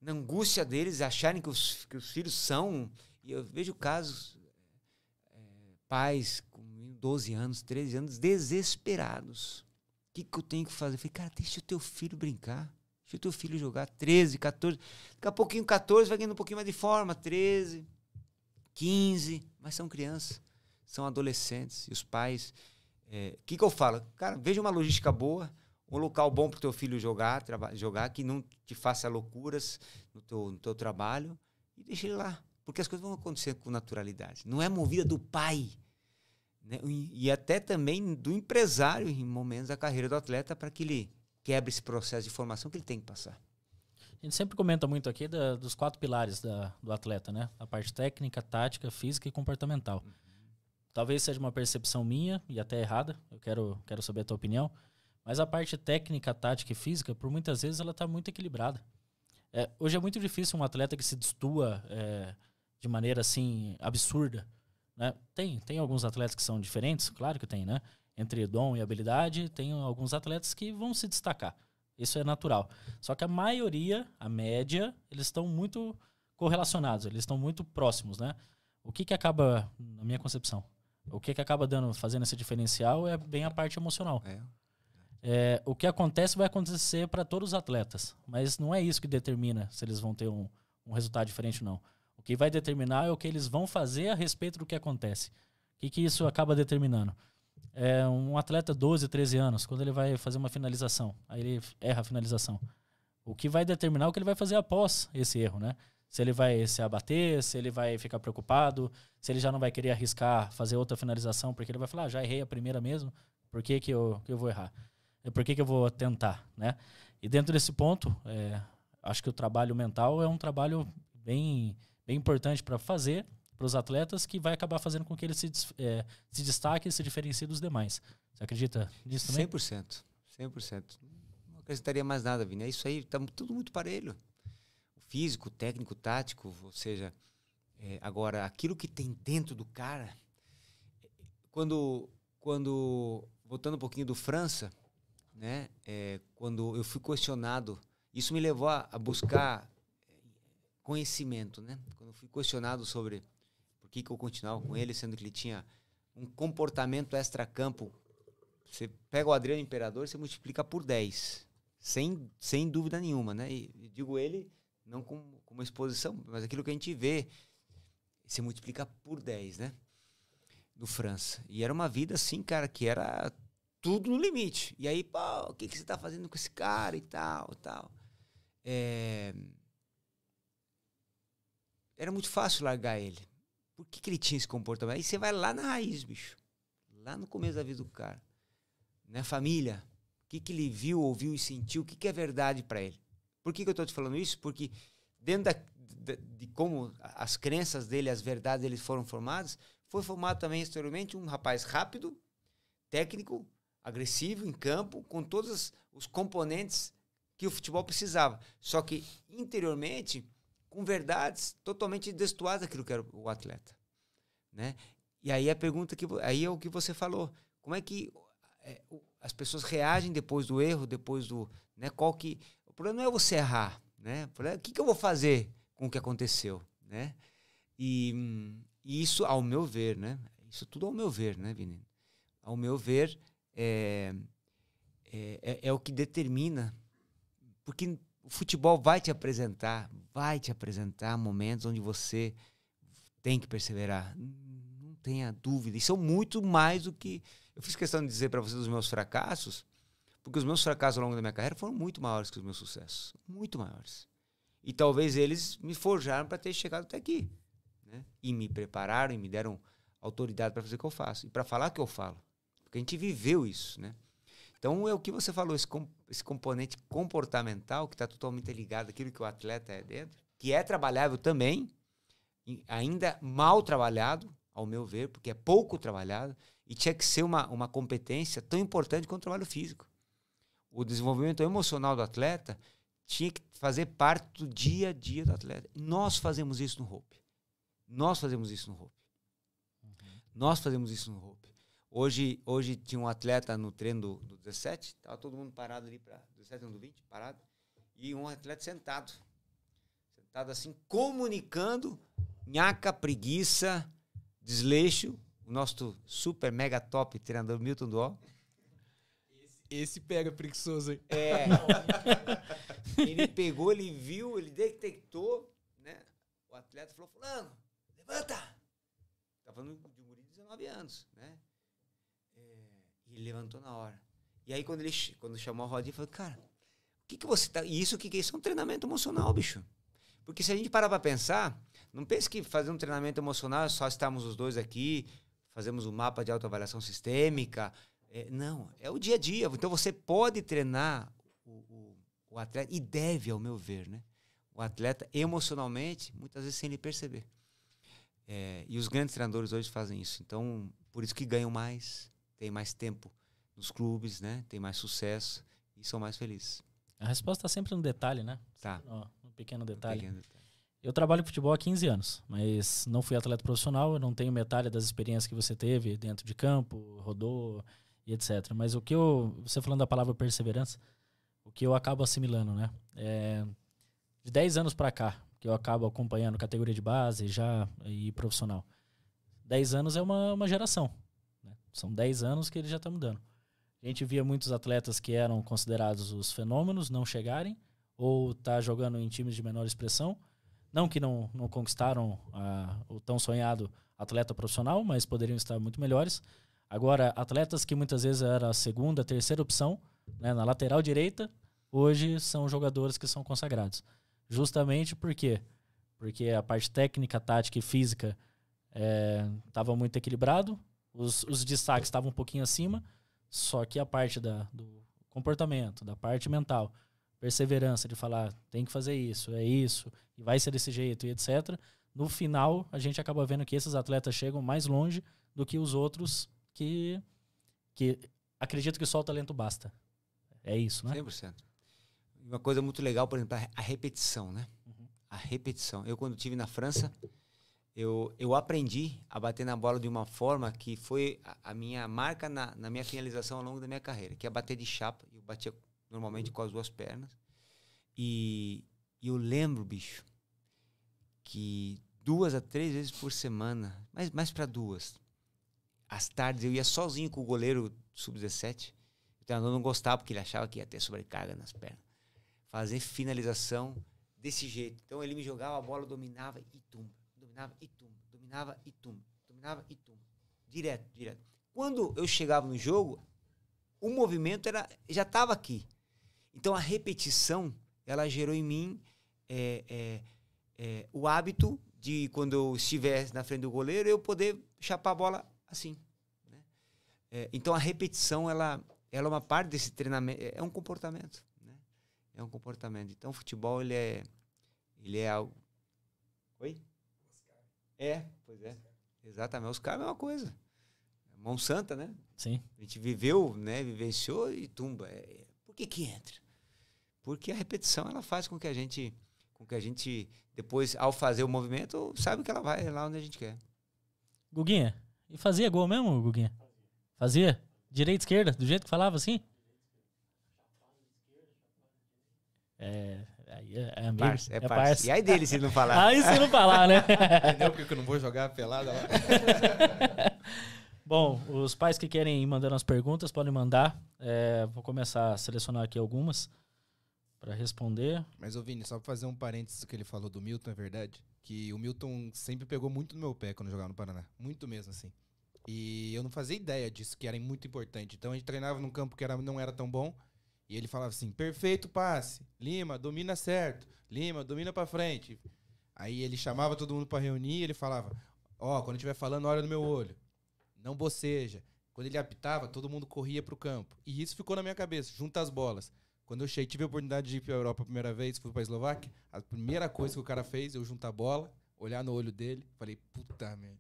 na angústia deles acharem que os, que os filhos são. E eu vejo casos, é, pais com 12 anos, 13 anos, desesperados. O que, que eu tenho que fazer? Eu falei, cara, deixa o teu filho brincar. Se o teu filho jogar 13, 14, daqui a pouquinho 14 vai ganhando um pouquinho mais de forma, 13, 15, mas são crianças, são adolescentes, e os pais. O é, que, que eu falo? Cara, veja uma logística boa, um local bom para o teu filho jogar, jogar, que não te faça loucuras no teu, no teu trabalho, e deixa ele lá. Porque as coisas vão acontecer com naturalidade. Não é movida do pai. Né? E até também do empresário em momentos da carreira do atleta para que ele quebra esse processo de formação que ele tem que passar. A gente sempre comenta muito aqui da, dos quatro pilares da, do atleta, né? A parte técnica, tática, física e comportamental. Uhum. Talvez seja uma percepção minha e até errada, eu quero, quero saber a tua opinião, mas a parte técnica, tática e física, por muitas vezes, ela está muito equilibrada. É, hoje é muito difícil um atleta que se destua é, de maneira assim absurda. Né? Tem, tem alguns atletas que são diferentes, claro que tem, né? entre dom e habilidade, tem alguns atletas que vão se destacar. Isso é natural. Só que a maioria, a média, eles estão muito correlacionados, eles estão muito próximos, né? O que, que acaba, na minha concepção, o que, que acaba dando, fazendo esse diferencial é bem a parte emocional. É. É, o que acontece vai acontecer para todos os atletas, mas não é isso que determina se eles vão ter um, um resultado diferente ou não. O que vai determinar é o que eles vão fazer a respeito do que acontece. O que, que isso acaba determinando? é um atleta 12, 13 anos, quando ele vai fazer uma finalização, aí ele erra a finalização. O que vai determinar o que ele vai fazer após esse erro, né? Se ele vai se abater, se ele vai ficar preocupado, se ele já não vai querer arriscar fazer outra finalização, porque ele vai falar, ah, já errei a primeira mesmo, por que, que, eu, que eu vou errar? É, por que, que eu vou tentar, né? E dentro desse ponto, é, acho que o trabalho mental é um trabalho bem, bem importante para fazer para os atletas que vai acabar fazendo com que eles se, é, se destaquem e se diferenciem dos demais. Você acredita nisso também? 100%. 100%. Não acrescentaria mais nada, Vini. É isso aí, está tudo muito parelho. O físico, o técnico, o tático, ou seja, é, agora, aquilo que tem dentro do cara. Quando, quando voltando um pouquinho do França, né, é, quando eu fui questionado, isso me levou a, a buscar conhecimento, né? Quando eu fui questionado sobre que, que eu continuava com ele, sendo que ele tinha um comportamento extra-campo. Você pega o Adriano Imperador, você multiplica por 10. Sem, sem dúvida nenhuma, né? E, e digo ele, não como, uma exposição, mas aquilo que a gente vê, você multiplica por 10, né? No França. E era uma vida assim, cara, que era tudo no limite. E aí, pô, o que, que você tá fazendo com esse cara e tal, tal. É... Era muito fácil largar ele. Por que, que ele tinha esse comportamento? Aí você vai lá na raiz, bicho. Lá no começo da vida do cara. Na né, família. O que, que ele viu, ouviu e sentiu? O que, que é verdade para ele? Por que, que eu estou te falando isso? Porque dentro da, de, de, como as crenças dele, as verdades dele foram formadas, foi formado também exteriormente um rapaz rápido, técnico, agressivo em campo, com todos os componentes que o futebol precisava. Só que interiormente com verdades totalmente destoadas daquilo que era o atleta, né? E aí a pergunta que aí é o que você falou, como é que é, as pessoas reagem depois do erro, depois do, né? Qual que o problema não é você errar, né? O, problema, é o que, que eu vou fazer com o que aconteceu, né? E, e isso, ao meu ver, né? Isso tudo ao meu ver, né, Vini? Ao meu ver, é, é, é, é o que determina, porque o futebol vai te apresentar, vai te apresentar momentos onde você tem que perseverar. Não tenha dúvida. E são muito mais do que. Eu fiz questão de dizer para você dos meus fracassos, porque os meus fracassos ao longo da minha carreira foram muito maiores que os meus sucessos. Muito maiores. E talvez eles me forjaram para ter chegado até aqui. Né? E me prepararam e me deram autoridade para fazer o que eu faço. E para falar o que eu falo. Porque a gente viveu isso, né? Então, é o que você falou, esse, com, esse componente comportamental, que está totalmente ligado àquilo que o atleta é dentro, que é trabalhável também, ainda mal trabalhado, ao meu ver, porque é pouco trabalhado, e tinha que ser uma, uma competência tão importante quanto o trabalho físico. O desenvolvimento emocional do atleta tinha que fazer parte do dia a dia do atleta. Nós fazemos isso no Hope. Nós fazemos isso no Hope. Uhum. Nós fazemos isso no Hope. Hoje, hoje tinha um atleta no treino do, do 17, tava todo mundo parado ali para 17 do 20, parado, e um atleta sentado. Sentado assim, comunicando nhaca, preguiça, desleixo, o nosso super mega top treinador Milton Duol. Esse pega preguiçoso aí. É. ele pegou, ele viu, ele detectou, né? O atleta falou: Fulano, levanta! Tá falando de um guri de 19 anos, né? ele levantou na hora. E aí, quando ele quando chamou a rodinha, falou: Cara, o que, que você tá. E isso, o que, que é? Isso é um treinamento emocional, bicho. Porque se a gente parar para pensar, não pense que fazer um treinamento emocional é só estamos os dois aqui, fazemos um mapa de autoavaliação sistêmica. É, não, é o dia a dia. Então você pode treinar o, o, o, atleta, e deve, ao meu ver, né? O atleta emocionalmente, muitas vezes sem ele perceber. É, e os grandes treinadores hoje fazem isso. Então, por isso que ganham mais, tem mais tempo nos clubes, né? Tem mais sucesso e são mais felizes. A resposta está sempre no detalhe, né? Tá. um pequeno detalhe. pequeno detalhe. Eu trabalho com futebol há 15 anos, mas não fui atleta profissional, eu não tenho metade das experiências que você teve dentro de campo, rodou e etc. Mas o que eu, você falando da palavra perseverança, o que eu acabo assimilando, né? É, de 10 anos para cá, que eu acabo acompanhando categoria de base já e profissional. 10 anos é uma, uma geração são 10 anos que ele já está mudando. A gente via muitos atletas que eram considerados os fenômenos não chegarem, ou tá jogando em times de menor expressão. Não que não, não conquistaram ah, o tão sonhado atleta profissional, mas poderiam estar muito melhores. Agora, atletas que muitas vezes era a segunda, terceira opção, né, na lateral direita, hoje são jogadores que são consagrados. Justamente por quê? Porque a parte técnica, tática e física estava eh, é, muito equilibrado, os, os destaques estavam um pouquinho acima, só que a parte da, do comportamento, da parte mental, perseverança de falar, tem que fazer isso, é isso, e vai ser desse jeito, e etc. No final, a gente acaba vendo que esses atletas chegam mais longe do que os outros que, que acredito que só o talento basta. É isso, né? 100%. Uma coisa muito legal, por exemplo, a repetição, né? Uhum. A repetição. Eu, quando estive na França, eu, eu aprendi a bater na bola de uma forma que foi a, a minha marca na, na, minha finalização ao longo da minha carreira, que é bater de chapa. Eu batia normalmente com as duas pernas. E, eu lembro, bicho, que duas a três vezes por semana, mas mais para duas, às tardes eu ia sozinho com o goleiro sub-17. O treinador não gostava porque ele achava que ia ter sobrecarga nas pernas. Fazer finalização desse jeito. Então ele me jogava, a bola dominava e tumba dominava e tumba, dominava e tumba, dominava e tumba, Direto, direto. Quando eu chegava no jogo, o movimento era já estava aqui. Então a repetição ela gerou em mim é, é, é, o hábito de quando eu estivesse na frente do goleiro eu poder chapar a bola assim. Né? É, então a repetição ela, ela é uma parte desse treinamento, é, é um comportamento, né? é um comportamento. Então o futebol ele é ele é algo. Oi? É, pois é. Exatamente. Os caras é uma coisa. Mão santa, né? Sim. A gente viveu, né? Vivenciou e tumba. É, é. por que que entra? Porque a repetição ela faz com que a gente, com que a gente depois ao fazer o movimento sabe que ela vai lá onde a gente quer. Guguinha, e fazia gol mesmo, Guguinha? Fazia? Direita, esquerda, do jeito que falava assim? É, é amigo? É parce, é, é parce. parce. E aí dele se ele não falar. aí se não falar, né? Entendeu porque eu não vou jogar pelada lá. Bom, os pais que querem ir mandando as perguntas podem mandar. É, vou começar a selecionar aqui algumas para responder. Mas, ô Vini, só pra fazer um parênteses que ele falou do Milton, é verdade? Que o Milton sempre pegou muito no meu pé quando jogava no Paraná. Muito mesmo, assim. E eu não fazia ideia disso, que era muito importante. Então a gente treinava num campo que era, não era tão bom. E ele falava assim: perfeito passe, Lima, domina certo, Lima, domina para frente. Aí ele chamava todo mundo para reunir, ele falava: ó, oh, quando estiver falando, olha no meu olho, não boceja. Quando ele apitava, todo mundo corria pro campo. E isso ficou na minha cabeça, junto às bolas. Quando eu cheguei, tive a oportunidade de ir para a Europa a primeira vez, fui para a Eslováquia, a primeira coisa que o cara fez, eu juntar a bola, olhar no olho dele, falei, puta merda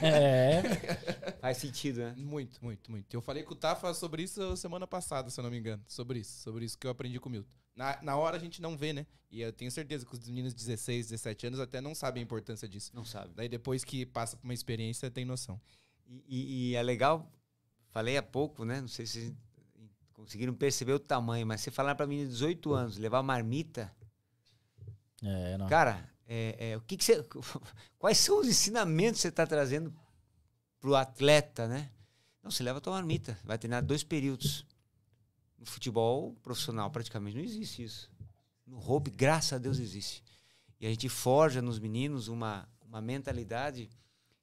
é. Faz sentido, né? Muito, muito, muito. Eu falei com o Tafa sobre isso semana passada, se eu não me engano. Sobre isso, sobre isso que eu aprendi com o Milton. Na, na hora a gente não vê, né? E eu tenho certeza que os meninos de 16, 17 anos até não sabem a importância disso. Não sabem. Daí depois que passa por uma experiência, tem noção. E, e, e é legal, falei há pouco, né? Não sei se vocês conseguiram perceber o tamanho, mas você falar pra menina de 18 anos, levar marmita. É, não. Cara, é, é, o que, que você, quais são os ensinamentos que você está trazendo para o atleta, né? Não, você leva a tua marmita, vai treinar dois períodos. No futebol profissional praticamente não existe isso. No rugby, graças a Deus, existe. E a gente forja nos meninos uma, uma mentalidade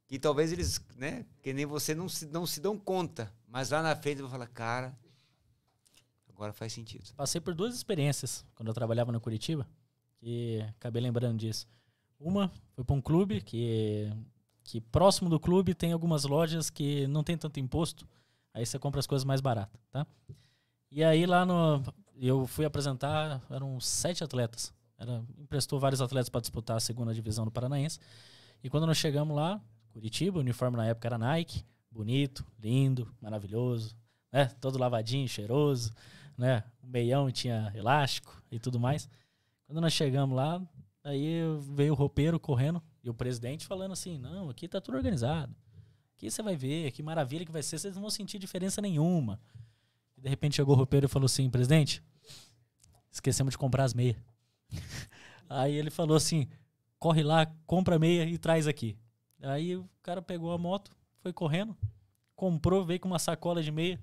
que talvez eles, né, que nem você, não se, não se dão conta. Mas lá na frente eu vou falar, cara, agora faz sentido. Passei por duas experiências quando eu trabalhava no Curitiba, e acabei lembrando disso. Uma foi para um clube que, que próximo do clube tem algumas lojas que não tem tanto imposto. Aí você compra as coisas mais baratas, tá? E aí lá no eu fui apresentar, eram sete atletas. Era, emprestou vários atletas para disputar a segunda divisão do Paranaense. E quando nós chegamos lá, Curitiba, o uniforme na época era Nike, bonito, lindo, maravilhoso, né? Todo lavadinho, cheiroso, né? O meião tinha elástico e tudo mais. Quando nós chegamos lá, Aí veio o roupeiro correndo e o presidente falando assim: não, aqui tá tudo organizado. Aqui você vai ver, que maravilha que vai ser, vocês não vão sentir diferença nenhuma. E de repente chegou o roupeiro e falou assim: presidente, esquecemos de comprar as meias. Aí ele falou assim: corre lá, compra meia e traz aqui. Aí o cara pegou a moto, foi correndo, comprou, veio com uma sacola de meia.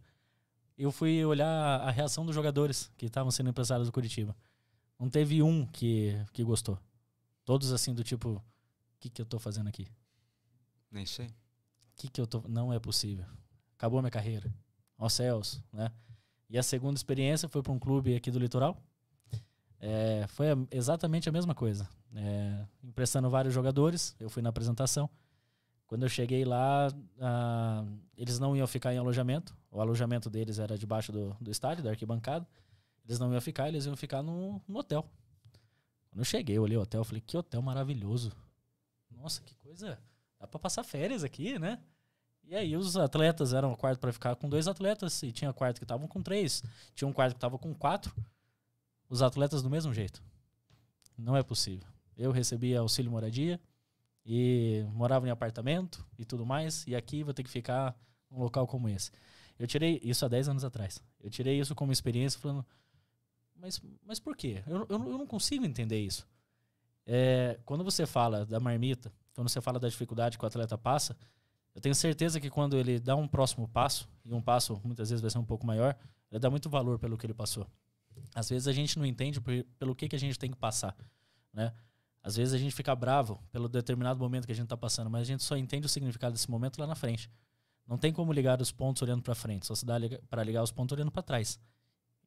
Eu fui olhar a reação dos jogadores que estavam sendo emprestados do Curitiba. Não teve um que, que gostou. Todos assim, do tipo, o que, que eu tô fazendo aqui? Nem sei. O que, que eu tô. Não é possível. Acabou minha carreira. Ó céus, né? E a segunda experiência foi para um clube aqui do litoral. É, foi exatamente a mesma coisa. É, emprestando vários jogadores, eu fui na apresentação. Quando eu cheguei lá, ah, eles não iam ficar em alojamento. O alojamento deles era debaixo do, do estádio, da arquibancada. Eles não iam ficar, eles iam ficar no, no hotel. Quando eu cheguei, eu olhei o hotel, eu falei, que hotel maravilhoso. Nossa, que coisa. Dá pra passar férias aqui, né? E aí os atletas eram quarto para ficar com dois atletas, e tinha quarto que estavam com três, tinha um quarto que estava com quatro. Os atletas do mesmo jeito. Não é possível. Eu recebia auxílio moradia e morava em apartamento e tudo mais, e aqui vou ter que ficar num local como esse. Eu tirei isso há 10 anos atrás. Eu tirei isso como experiência falando, mas, mas por quê? Eu, eu, eu não consigo entender isso. É, quando você fala da marmita, quando você fala da dificuldade que o atleta passa, eu tenho certeza que quando ele dá um próximo passo, e um passo muitas vezes vai ser um pouco maior, ele dá muito valor pelo que ele passou. Às vezes a gente não entende pelo que, que a gente tem que passar, né? Às vezes a gente fica bravo pelo determinado momento que a gente está passando, mas a gente só entende o significado desse momento lá na frente. Não tem como ligar os pontos olhando para frente, só se dá para ligar os pontos olhando para trás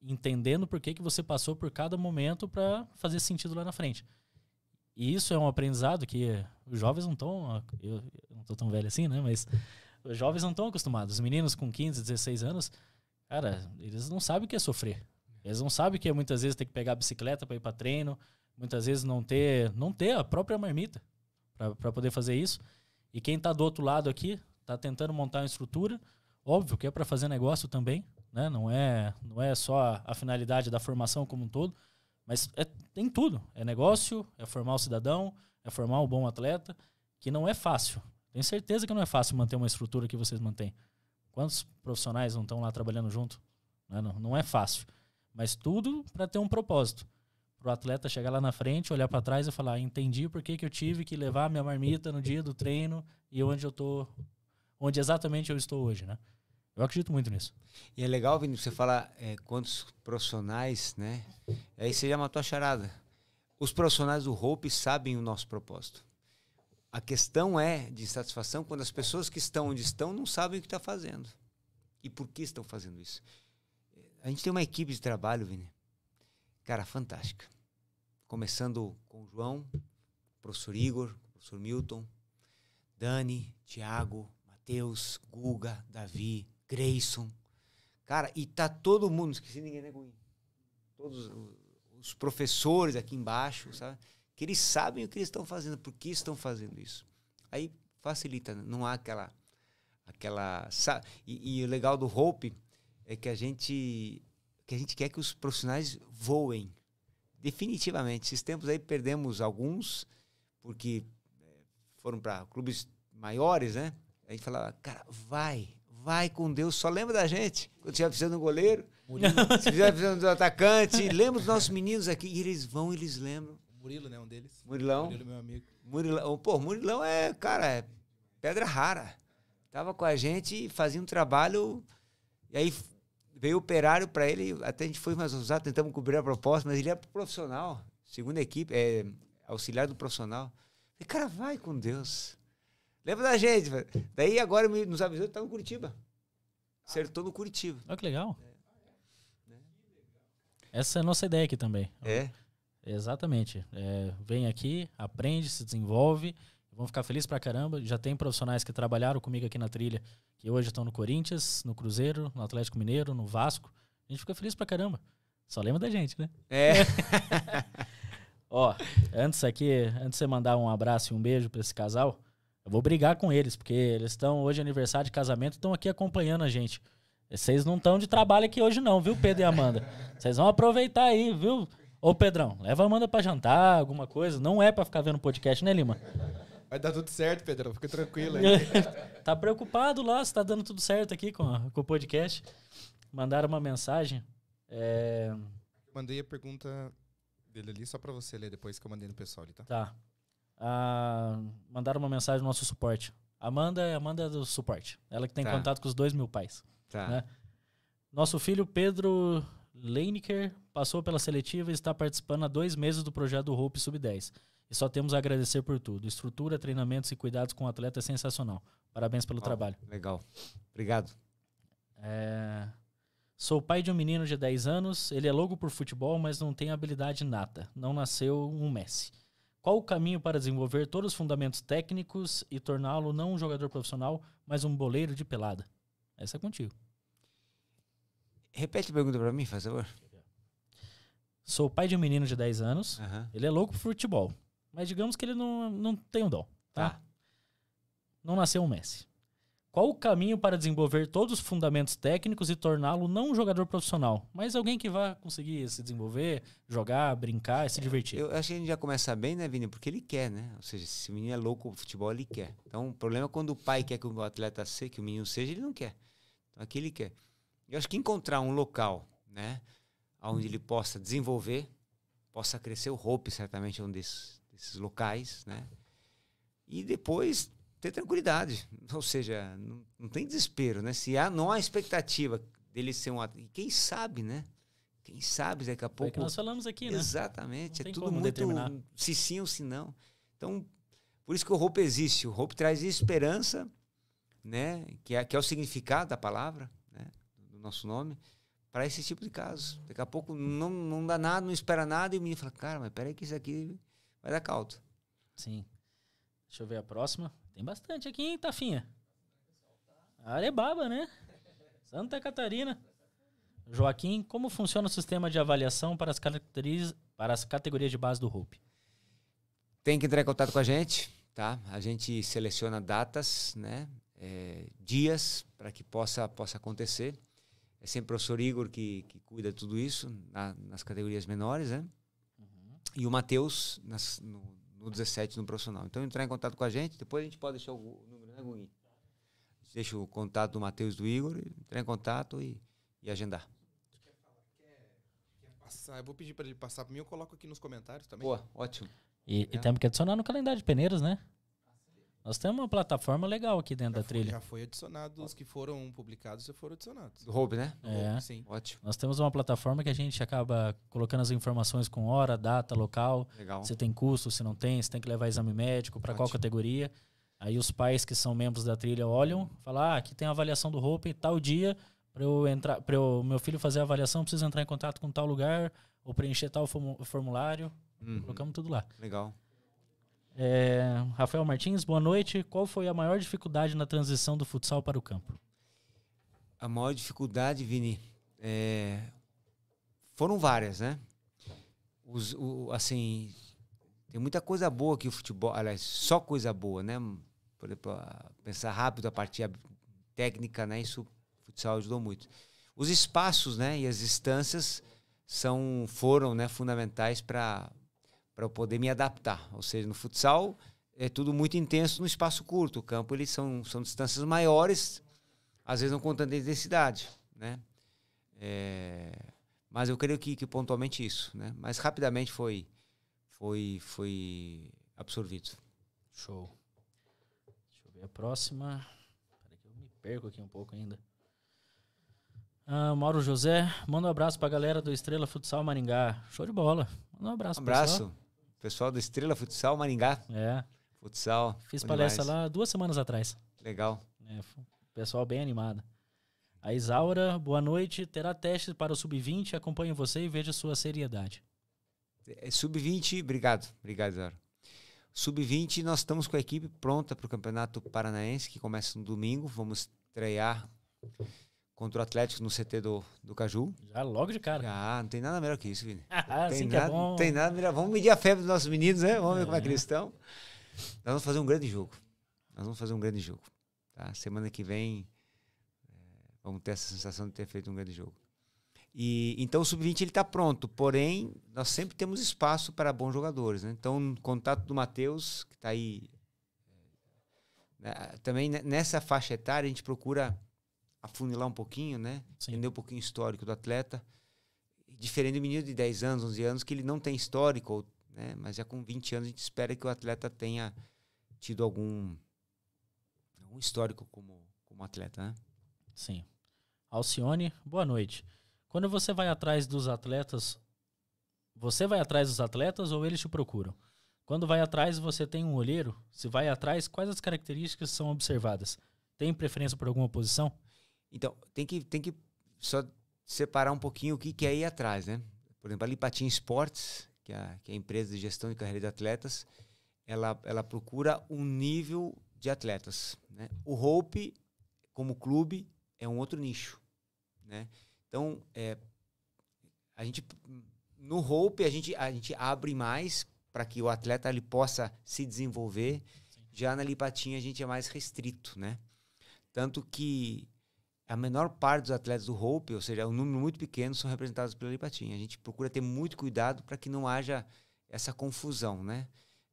entendendo por que, que você passou por cada momento para fazer sentido lá na frente. E isso é um aprendizado que os jovens não estão. Eu, eu não estou tão velho assim, né? Mas os jovens não estão acostumados. Os meninos com 15, 16 anos, cara, eles não sabem o que é sofrer. Eles não sabem o que é muitas vezes ter que pegar a bicicleta para ir para treino, muitas vezes não ter, não ter a própria marmita para poder fazer isso. E quem está do outro lado aqui, está tentando montar uma estrutura, óbvio que é para fazer negócio também, né? Não é, não é só a, finalidade da formação como um todo, mas é, tem tudo. É negócio, é formar o cidadão, é formar o um bom atleta, que não é fácil. Tenho certeza que não é fácil manter uma estrutura que vocês mantêm. Quantos profissionais não estão lá trabalhando junto? Não, né? não, não é fácil. Mas tudo para ter um propósito. Para o atleta chegar lá na frente, olhar para trás e falar: ah, entendi por que, que eu tive que levar minha marmita no dia do treino e onde eu tô, onde exatamente eu estou hoje, né? Eu acredito muito nisso. E é legal, Vini, você falar é, quantos profissionais, né? Aí você já matou a charada. Os profissionais do Hope sabem o nosso propósito. A questão é de insatisfação quando as pessoas que estão onde estão não sabem o que está fazendo. E por que estão fazendo isso. A gente tem uma equipe de trabalho, Vini. Cara, fantástica. Começando com o João, professor Igor, professor Milton, Dani, Tiago, Matheus, Guga, Davi, Grayson. Cara, e tá todo mundo, não esqueci ninguém, né, Gui? Todos os, professores aqui embaixo, sabe? Que eles sabem o que eles estão fazendo, por que estão fazendo isso. Aí facilita, né? não há aquela. aquela sabe? E, e o legal do Hope é que a gente que a gente quer que os profissionais voem. Definitivamente. Esses tempos aí perdemos alguns, porque eh, foram para clubes maiores, né? Aí falava, cara, vai, Vai com Deus, só lembra da gente. Quando estiver precisando um goleiro, Murilo. se estiver precisando do atacante, lembra dos nossos meninos aqui. E eles vão, e eles lembram. Murilo, né? Um deles. Murilão. Murilo, meu amigo. Murilão. Pô, Murilão é, cara, é pedra rara. Tava com a gente, fazia um trabalho. E aí veio o operário para ele, até a gente foi mais usado, tentamos cobrir a proposta, mas ele é profissional, segunda equipe, é auxiliar do profissional. E cara, vai com Deus. Lembra da gente? Daí agora nos avisou que tá no Curitiba. Acertou no Curitiba. Olha que legal. É. é. Essa é a nossa ideia aqui também. É. Exatamente. É, vem aqui, aprende, se desenvolve. Vão ficar felizes pra caramba. Já tem profissionais que trabalharam comigo aqui na trilha, que hoje estão no Corinthians, no Cruzeiro, no Atlético Mineiro, no Vasco. A gente fica feliz pra caramba. Só lembra da gente, né? É. Ó, antes aqui, antes de você mandar um abraço e um beijo para esse casal, eu vou brigar com eles, porque eles estão hoje aniversário de casamento, estão aqui acompanhando a gente. Vocês não estão de trabalho aqui hoje não, viu, Pedro e Amanda? Vocês vão aproveitar aí, viu? Ô, Pedrão, leva a Amanda para jantar, alguma coisa. Não é para ficar vendo podcast, né, Lima? Vai dar tudo certo, Pedrão. Fica tranquilo aí. tá preocupado lá se tá dando tudo certo aqui com, a, com o podcast. Mandaram uma mensagem. É... Mandei a pergunta dele ali só para você ler depois que eu mandei no pessoal ali, tá? Tá ah, mandaram uma mensagem no nosso suporte. Amanda é Amanda do suporte. Ela que tem tá. contato com os dois mil pais. Tá. Né? Nosso filho Pedro Leiniker passou pela seletiva e está participando há dois meses do projeto Hope Sub-10. E só temos a agradecer por tudo. Estrutura, treinamentos e cuidados com o atleta é sensacional. Parabéns pelo oh, trabalho. Legal. Obrigado. É... Sou pai de um menino de 10 anos. Ele é louco por futebol, mas não tem habilidade nata. Não nasceu um Messi. Qual o caminho para desenvolver todos os fundamentos técnicos e torná-lo não um jogador profissional, mas um boleiro de pelada? Essa é contigo. Repete a pergunta para mim, faz favor. Sou pai de um menino de 10 anos. Uhum. Ele é louco por futebol. Mas digamos que ele não, não tem um dom, tá? tá? Não nasceu um Messi. Qual o caminho para desenvolver todos os fundamentos técnicos e torná-lo não um jogador profissional, mas alguém que vá conseguir se desenvolver, jogar, brincar e se é, divertir? Eu acho que a gente já começa bem, né, Vini? Porque ele quer, né? Ou seja, se o menino é louco o futebol, ele quer. Então, o problema é quando o pai quer que o atleta seja, que o menino seja, ele não quer. Então, aqui ele quer. Eu acho que encontrar um local, né, onde ele possa desenvolver, possa crescer. O Hope, certamente, é um desses, desses locais, né? E depois ter tranquilidade. Ou seja, não, não tem desespero, né? Se há, não há expectativa dele ser um atleta. E quem sabe, né? Quem sabe daqui a é pouco. É que nós falamos aqui, né? Exatamente. é tudo muito determinar. se sim ou se não. Então, por isso que o roupa existe. O Hope traz esperança, né? Que é, que é o significado da palavra, né? Do nosso nome, para esse tipo de caso. Daqui a pouco não, não dá nada, não espera nada, e o menino fala, cara, mas peraí que isso aqui vai dar caldo. Sim. Deixa eu ver a próxima. Tem bastante aqui, hein, Tafinha? Arebaba, né? Santa Catarina. Joaquim, como funciona o sistema de avaliação para as, categorias, para as categorias de base do Hope? Tem que entrar em contato com a gente, tá? A gente seleciona datas, né? É, dias para que possa, possa acontecer. É sempre o professor Igor que, que cuida tudo isso, na, nas categorias menores, né? Uhum. E o Matheus nas, no, no 17 no profissional. Então entrar em contato com a gente, depois a gente pode deixar o número, né, Gui? Deixa o contato do Matheus do Igor, entrar em contato e, e agendar. Quer falar, quer passar? Eu vou pedir para ele passar para mim, eu coloco aqui nos comentários também. Boa, ótimo. E, é. e temos que adicionar no calendário de peneiros, né? Nós temos uma plataforma legal aqui dentro já da foi, trilha. já foi adicionado, os que foram publicados já foram adicionados. Do Hub, né? É. sim. Ótimo. Nós temos uma plataforma que a gente acaba colocando as informações com hora, data, local. Legal. Se tem custo, se não tem, se tem que levar exame médico, para qual categoria. Aí os pais que são membros da trilha olham, falam: ah, aqui tem a avaliação do Hope em tal dia, para eu entrar, para meu filho fazer a avaliação, preciso entrar em contato com tal lugar ou preencher tal formulário. Uhum. Colocamos tudo lá. Legal. É, Rafael Martins, boa noite. Qual foi a maior dificuldade na transição do futsal para o campo? A maior dificuldade, Vini, é, foram várias, né? Os, o, assim, tem muita coisa boa que o futebol, aliás, só coisa boa, né? Por exemplo, pensar rápido a partir técnica, né? Isso o futsal ajudou muito. Os espaços, né, e as distâncias são foram, né, fundamentais para para eu poder me adaptar. Ou seja, no futsal é tudo muito intenso no espaço curto. O campo eles são, são distâncias maiores, às vezes não com tanta intensidade, né? É, mas eu creio que, que pontualmente isso, né? Mas rapidamente foi foi foi absorvido. Show. Deixa eu ver a próxima. Peraí que eu me perco aqui um pouco ainda. Ah, Mauro José, manda um abraço pra galera do Estrela Futsal Maringá. Show de bola. Manda um abraço. Um abraço. Pessoal. Pessoal do Estrela Futsal Maringá. É. Futsal. Fiz palestra lá duas semanas atrás. Legal. É, pessoal bem animado. A Isaura, boa noite. Terá teste para o Sub-20. Acompanho você e a sua seriedade. É, Sub-20, obrigado. Obrigado, Isaura. Sub-20, nós estamos com a equipe pronta para o Campeonato Paranaense, que começa no domingo. Vamos estrear contra o Atlético no CT do, do Caju. Já logo de cara. ah não tem nada melhor que isso, Vini. Ah, tem é nada, é Não tem nada melhor. Vamos medir a febre dos nossos meninos, né? Vamos é. ver como é que é. eles estão. Nós vamos fazer um grande jogo. Nós vamos fazer um grande jogo. Tá? Semana que vem é, vamos ter essa sensação de ter feito um grande jogo. E então o sub-20 ele está pronto, porém nós sempre temos espaço para bons jogadores. Né? Então o contato do Matheus que está aí né? também nessa faixa etária a gente procura afunilar um pouquinho, né? Sim. Entender um pouquinho o histórico do atleta. Diferente do menino de 10 anos, 11 anos, que ele não tem histórico, né? Mas já com 20 anos a gente espera que o atleta tenha tido algum, algum histórico como, como atleta, né? Sim. Alcione, boa noite. Quando você vai atrás dos atletas, você vai atrás dos atletas ou eles te procuram? Quando vai atrás, você tem um olheiro? Se vai atrás, quais as características são observadas? Tem preferência por alguma posição? Então, tem que, tem que só separar um pouquinho o que, que é ir atrás, né? Por exemplo, a Lipatin Sports, que é a, que é a empresa de gestão de carreira de atletas, ela, ela procura um nível de atletas. Né? O Hope, como clube, é um outro nicho. Né? Então, é, a gente, no Hope, a gente, a gente abre mais para que o atleta ele possa se desenvolver. Sim. Já na Lipatinha, a gente é mais restrito. Né? Tanto que a menor parte dos atletas do Hope, ou seja, é um número muito pequeno, são representados pela Lipatinha. A gente procura ter muito cuidado para que não haja essa confusão, né?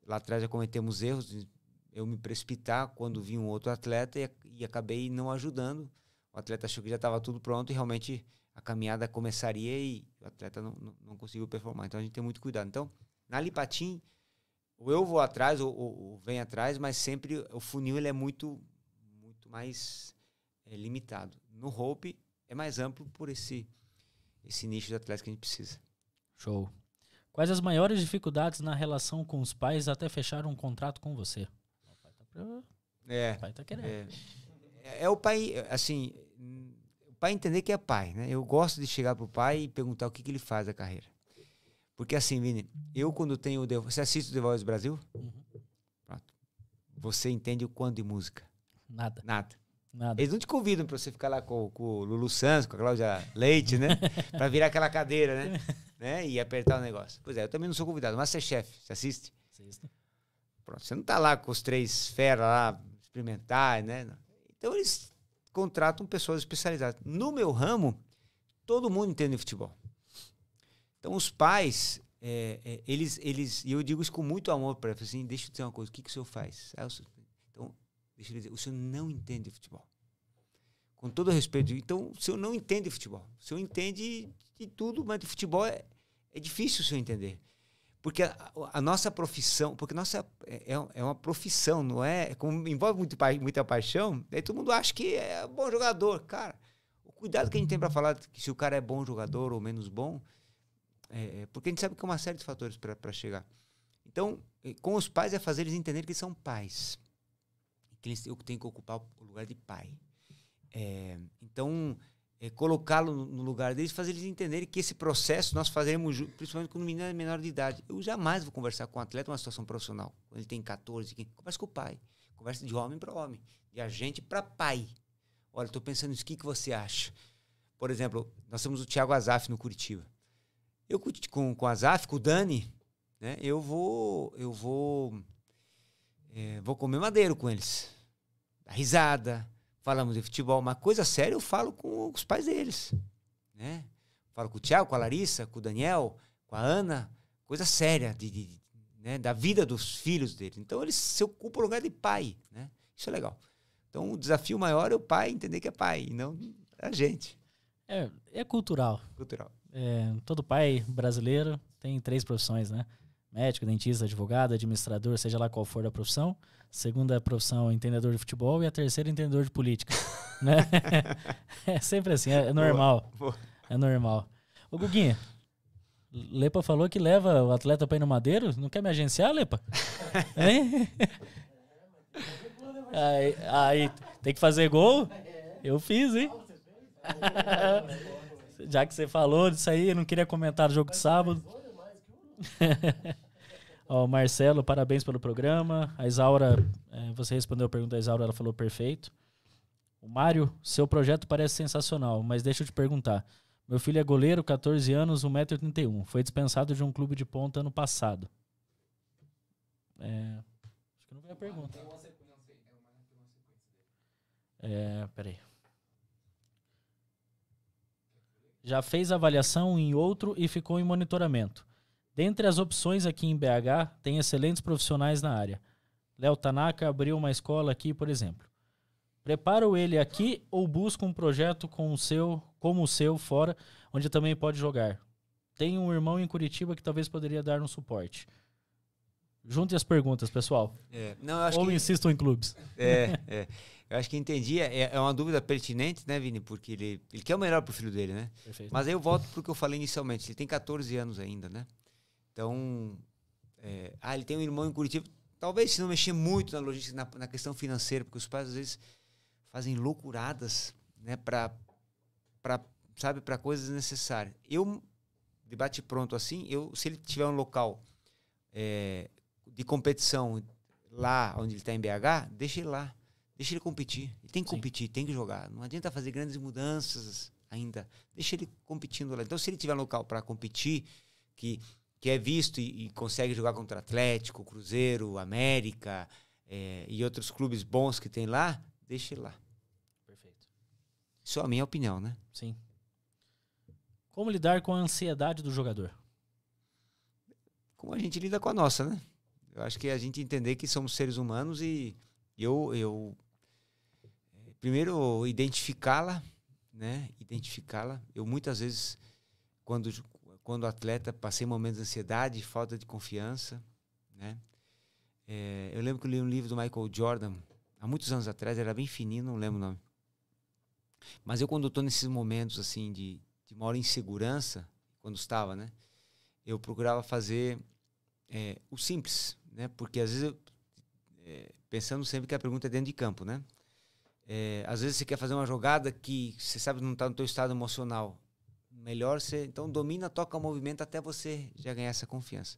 Lá atrás já cometemos erros, eu me precipitar quando vi um outro atleta e, e acabei não ajudando. O atleta achou que já estava tudo pronto e realmente a caminhada começaria e o atleta não, não, não, conseguiu performar. Então a gente tem muito cuidado. Então, na Lipatim, ou eu vou atrás ou, ou, ou vem atrás, mas sempre o funil ele é muito, muito mais é, limitado no Hope é mais amplo por esse, esse nicho de atletas que a gente precisa. Show. Quais as maiores dificuldades na relação com os pais até fechar um contrato com você? O pai tá, pra... é, o pai tá querendo. É. é, é, o pai, assim, o pai entender que é pai, né? Eu gosto de chegar pro pai e perguntar o que, que ele faz da carreira. Porque assim, Vini, eu quando tenho The, Você assiste o The Voice Brasil? Uhum. Pronto. Você entende o quanto de música? Nada. Nada. Nada. Eles não te convidam para você ficar lá com, com, o Lulu Santos, com a Cláudia Leite, né? para virar aquela cadeira, né? né? E apertar o negócio. Pois é, eu também não sou convidado. Masterchef, você assiste? Assisto. Pronto, você não tá lá com os três feras lá, experimentar, né? Então eles contratam pessoas especializadas. No meu ramo, todo mundo entende futebol. Então os pais, é, é, eles, eles, e eu digo isso com muito amor para assim, deixa eu dizer uma coisa, o que, que o senhor faz? Ah, eu sou, Deixa eu dizer, o senhor não entende futebol. Com todo respeito, então o senhor não entende futebol. O senhor entende de tudo, mas de futebol é, é difícil o senhor entender. Porque a, a nossa profissão, porque nossa é, é, é uma profissão, não é? é como envolve muito, muita paixão, aí né? todo mundo acha que é bom jogador. Cara, o cuidado que a gente tem para falar que se o cara é bom jogador ou menos bom, é, é porque a gente sabe que é uma série de fatores para chegar. Então, eh, com os pais é fazer eles entenderem que são pais que eles, eu tenho que ocupar o lugar de pai. É, então, é, colocá-lo no lugar deles, fazer eles entenderem que esse processo nós fazemos, principalmente quando o menino é menor de idade. Eu jamais vou conversar com um atleta uma situação profissional, quando ele tem 14, 15, conversa com o pai. Conversa de homem para homem, de agente para pai. Olha, estou pensando nisso, o que, que você acha? Por exemplo, nós temos o Thiago Azaf no Curitiba. Eu com, com o Azaf, com o Dani, né, eu vou, eu vou é, vou comer madeiro com eles. A risada, falamos de futebol. Uma coisa séria eu falo com os pais deles. Né? Falo com o Tiago, com a Larissa, com o Daniel, com a Ana. Coisa séria de, de né? da vida dos filhos deles. Então eles se ocupam o lugar de pai. Né? Isso é legal. Então o desafio maior é o pai entender que é pai e não a gente. É, é cultural. Cultural. É, todo pai brasileiro tem três profissões, né? médico, dentista, advogado, administrador, seja lá qual for a profissão. Segunda é profissão, entendedor de futebol. E a terceira, entendedor de política. né? é sempre assim, é, normal. Boa, boa. É normal. Ô, Guguinha, Lepa falou que leva o atleta para ir no Madeiro. Não quer me agenciar, Lepa? hein? aí, aí, tem que fazer gol? Eu fiz, hein? Já que você falou disso aí, eu não queria comentar o jogo de sábado oh, Marcelo, parabéns pelo programa. A Isaura, é, você respondeu a pergunta da Isaura, ela falou perfeito. O Mário, seu projeto parece sensacional, mas deixa eu te perguntar. Meu filho é goleiro, 14 anos, 131 m Foi dispensado de um clube de ponta ano passado. É, acho que não veio a pergunta. É, é, peraí. Já fez avaliação em outro e ficou em monitoramento. Dentre as opções aqui em BH, tem excelentes profissionais na área. Léo Tanaka abriu uma escola aqui, por exemplo. Preparo ele aqui ou busco um projeto com o seu, como o seu fora, onde também pode jogar. Tem um irmão em Curitiba que talvez poderia dar um suporte. Juntem as perguntas, pessoal. É, não, ou que... insistam em clubes. É, é. Eu acho que entendi. É, é, uma dúvida pertinente, né, Vini? Porque ele, ele quer o melhor para o filho dele, né? Perfeito. Mas aí eu volto o que eu falei inicialmente. Ele tem 14 anos ainda, né? Então, é, ah, ele tem um irmão em Curitiba. Talvez se não mexer muito na logística, na, na questão financeira, porque os pais às vezes fazem loucuradas, né, para sabe, para coisas necessárias. Eu debate pronto assim, eu se ele tiver um local é, de competição lá onde ele está em BH, deixa ele lá, deixa ele competir. Ele tem que Sim. competir, tem que jogar. Não adianta fazer grandes mudanças ainda. Deixa ele competindo lá. Então, se ele tiver um local para competir, que que é visto e, e consegue jogar contra Atlético, Cruzeiro, América é, e outros clubes bons que tem lá, deixa ele lá. Perfeito. Isso é a minha opinião, né? Sim. Como lidar com a ansiedade do jogador? Como a gente lida com a nossa, né? Eu acho que a gente entender que somos seres humanos e eu, eu é, primeiro identificá-la, né? Identificá-la. Eu muitas vezes quando quando atleta, passei momentos de ansiedade, falta de confiança, né? É, eu lembro que eu li um livro do Michael Jordan há muitos anos atrás, era bem fininho, não lembro o nome. Mas eu quando estou nesses momentos assim de, de maior insegurança, quando estava, né? Eu procurava fazer é, o simples, né? Porque às vezes eu, é, pensando sempre que a pergunta é dentro de campo, né? É, às vezes você quer fazer uma jogada que você sabe não está no teu estado emocional melhor você. Então, domina, toca o movimento até você já ganhar essa confiança.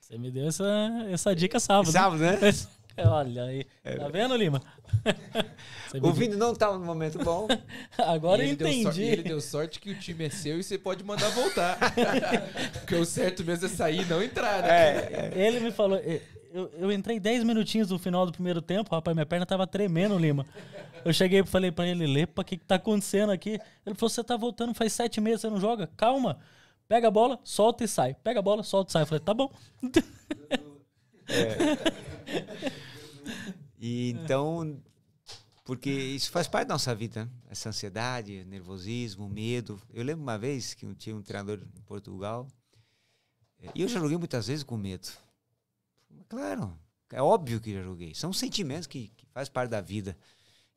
Você me deu essa, essa dica sábado. Sábado, né? Olha aí. É tá vendo, Lima? o Vini não tava tá no momento bom. Agora eu entendi. Deu so... ele deu sorte que o time é seu e você pode mandar voltar. Porque o certo mesmo é sair e não entrar, né? É, é. Ele me falou eu, eu entrei 10 minutinhos no final do primeiro tempo, rapaz, minha perna tava tremendo, Lima. Eu cheguei e falei para ele, Lepa, o que, que tá acontecendo aqui? Ele falou, você tá voltando faz sete meses, você não joga? Calma, pega a bola, solta e sai. Pega a bola, solta e sai. Eu falei, tá bom. É. E então, porque isso faz parte da nossa vida, né? essa ansiedade, nervosismo, medo. Eu lembro uma vez que tinha um treinador em Portugal, eh, e eu já joguei muitas vezes com medo. Claro, é óbvio que já joguei. São sentimentos que, que faz parte da vida.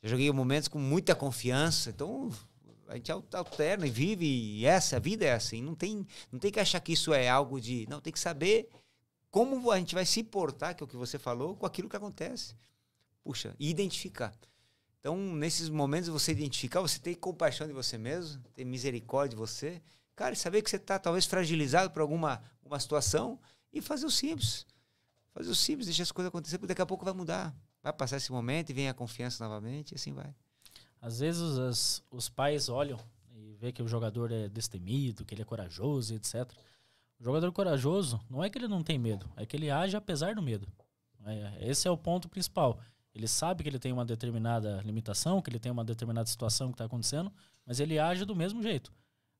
Já joguei momentos com muita confiança. Então, a gente alterna e vive. E essa, a vida é assim. Não tem, não tem que achar que isso é algo de. Não, tem que saber como a gente vai se portar, que é o que você falou, com aquilo que acontece. Puxa, e identificar. Então, nesses momentos, você identificar, você ter compaixão de você mesmo, ter misericórdia de você. Cara, saber que você está talvez fragilizado por alguma uma situação e fazer o simples. Fazer o simples, deixar as coisas acontecer, porque daqui a pouco vai mudar. Vai passar esse momento e vem a confiança novamente e assim vai. Às vezes os, os pais olham e vê que o jogador é destemido, que ele é corajoso, etc. O jogador corajoso não é que ele não tem medo, é que ele age apesar do medo. É, esse é o ponto principal. Ele sabe que ele tem uma determinada limitação, que ele tem uma determinada situação que está acontecendo, mas ele age do mesmo jeito.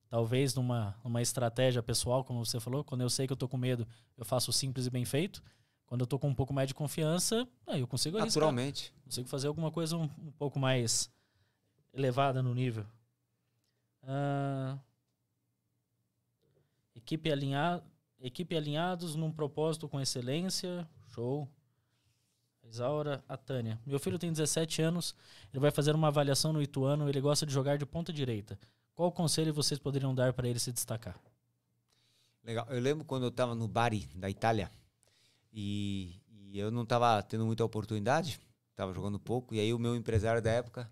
Talvez numa, numa estratégia pessoal, como você falou, quando eu sei que eu estou com medo, eu faço simples e bem feito. Quando eu tô com um pouco mais de confiança, aí eu consigo arriscar. Naturalmente. Consigo fazer alguma coisa um, um pouco mais elevada no nível. Uh, equipe, alinha, equipe alinhados num propósito com excelência. Show. Isaura, a Tânia. Meu filho tem 17 anos, ele vai fazer uma avaliação no Ituano, ele gosta de jogar de ponta direita. Qual conselho vocês poderiam dar para ele se destacar? Legal. Eu lembro quando eu estava no Bari, da Itália, e, e eu não estava tendo muita oportunidade, estava jogando pouco. E aí o meu empresário da época,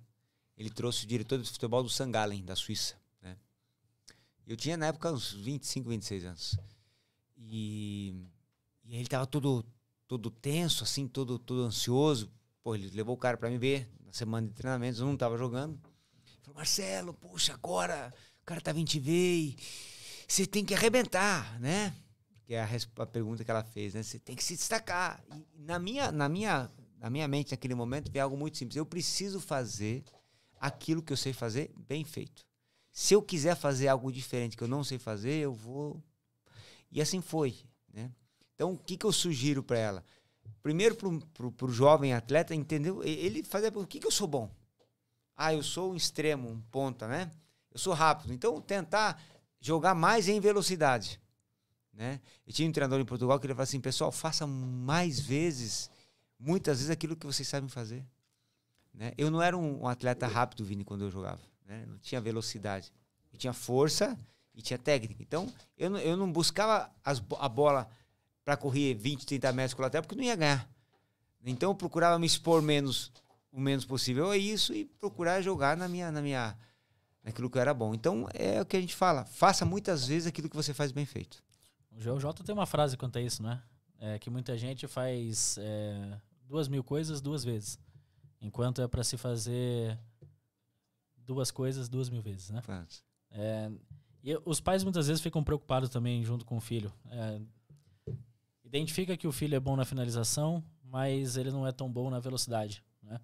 ele trouxe o diretor de futebol do Sangalen, da Suíça. Né? Eu tinha na época uns 25, 26 anos. E, e ele estava todo, todo tenso, assim, todo, todo ansioso. Pô, ele levou o cara para me ver na semana de treinamentos, eu não estava jogando. Ele falou, Marcelo, puxa, agora o cara tá vindo te ver e você tem que arrebentar, né? que é a, a, pergunta que ela fez, né? Você tem que se destacar. E na minha, na minha, na minha mente naquele momento veio algo muito simples. Eu preciso fazer aquilo que eu sei fazer bem feito. Se eu quiser fazer algo diferente que eu não sei fazer, eu vou. E assim foi, né? Então, o que, que eu sugiro para ela? Primeiro, para o jovem atleta, entendeu? Ele fazer o que, que eu sou bom. Ah, eu sou um extremo, um ponta, né? Eu sou rápido. Então, tentar jogar mais em velocidade. Né? Eu tinha um treinador em Portugal que ele falava assim, pessoal, faça mais vezes, muitas vezes, aquilo que vocês sabem fazer. Né? Eu não era um, um atleta rápido, Vini, quando eu jogava. Né? Não tinha velocidade. Eu tinha força e tinha técnica. Então, eu, eu não buscava as, a bola para correr 20, 30 metros com lateral, porque não ia ganhar. Então, eu procurava me expor menos, o menos possível a isso e procurar jogar na minha, na minha, naquilo que era bom. Então, é o que a gente fala. Faça muitas vezes aquilo que você faz bem feito. O Joel J tem uma frase quanto a isso, né? É que muita gente faz é, duas mil coisas duas vezes. Enquanto é para se fazer duas coisas duas mil vezes, né? É, e os pais muitas vezes ficam preocupados também junto com o filho. É, identifica que o filho é bom na finalização, mas ele não é tão bom na velocidade, né?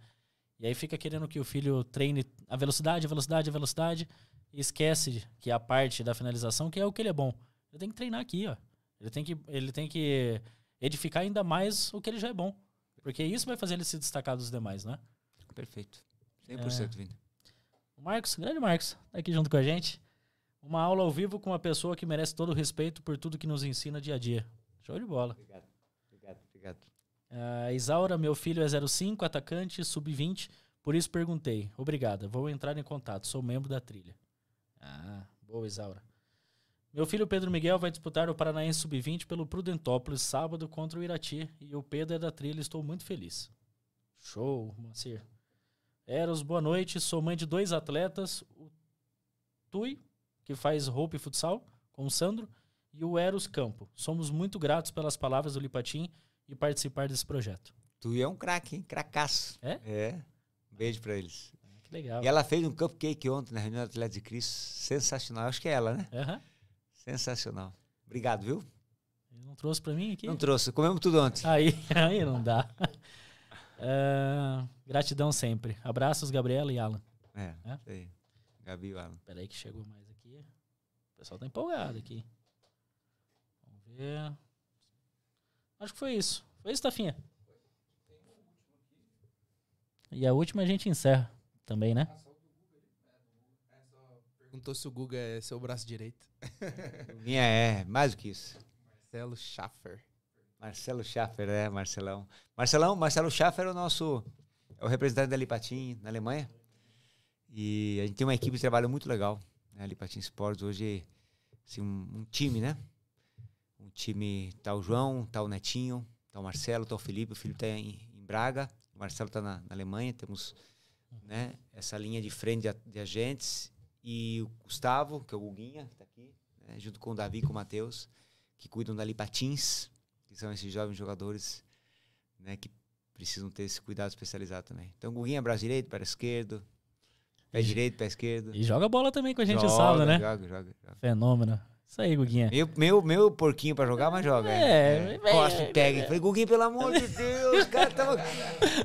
E aí fica querendo que o filho treine a velocidade, a velocidade, a velocidade, e esquece que a parte da finalização, que é o que ele é bom. Eu tenho que treinar aqui, ó. Ele tem que, ele tem que edificar ainda mais o que ele já é bom. Porque isso vai fazer ele se destacar dos demais, né? Perfeito. 100% é. vindo. O Marcos, grande Marcos, tá aqui junto com a gente. Uma aula ao vivo com uma pessoa que merece todo o respeito por tudo que nos ensina dia a dia. Show de bola. Obrigado, obrigado, obrigado. Uh, Isaura, meu filho é 05, atacante, sub-20. Por isso perguntei. Obrigada, vou entrar em contato. Sou membro da trilha. Ah, boa, Isaura. Meu filho Pedro Miguel vai disputar o Paranaense Sub-20 pelo Prudentópolis sábado contra o Irati. E o Pedro é da trilha, estou muito feliz. Show, Moacir. Eros, boa noite. Sou mãe de dois atletas, o Tui, que faz roupa e futsal, com o Sandro, e o Eros Campo. Somos muito gratos pelas palavras do Lipatim e participar desse projeto. Tui é um craque, hein? Cracaço. É? É. beijo para eles. que legal. E ela fez um cupcake ontem na reunião do Atlético de Cristo, sensacional. Acho que é ela, né? Aham. Uhum. Sensacional. Obrigado, viu? Não trouxe para mim aqui? Não trouxe, comemos tudo antes Aí, aí não dá. Uh, gratidão sempre. Abraços, Gabriela e Alan. É, é? Gabi e Alan. Peraí que chegou mais aqui. O pessoal tá empolgado aqui. Vamos ver. Acho que foi isso. Foi isso, Tafinha? E a última a gente encerra também, né? perguntou se o Guga é seu braço direito. Minha é, mais do que isso. Marcelo Schaffer. Marcelo Schaffer, é, Marcelão. Marcelão, Marcelo Schaffer é o nosso é o representante da Lipatin na Alemanha. E a gente tem uma equipe de trabalho muito legal. Né? A Lipatin Sports hoje, assim, um, um time, né? Um time, tá o João, tá o Netinho, tá o Marcelo, tá o Felipe. O Felipe tá em, em Braga, o Marcelo tá na, na Alemanha. Temos né, essa linha de frente de, de agentes e o Gustavo, que é o Guguinha, que está aqui, né, junto com o Davi e com o Matheus, que cuidam da Lipatins, que são esses jovens jogadores né, que precisam ter esse cuidado especializado também. Então, Guguinha braço direito, para esquerdo, pé direito, pé esquerdo. E joga bola também com a gente joga, sábado, né? Joga, joga, joga. Fenômeno. Isso aí, Guguinha. Meu, meu, meu porquinho pra jogar, mas joga. É, né? é, é. é Costa, é, pega. falei, Guguinha, pelo amor de Deus, cara tava... Tá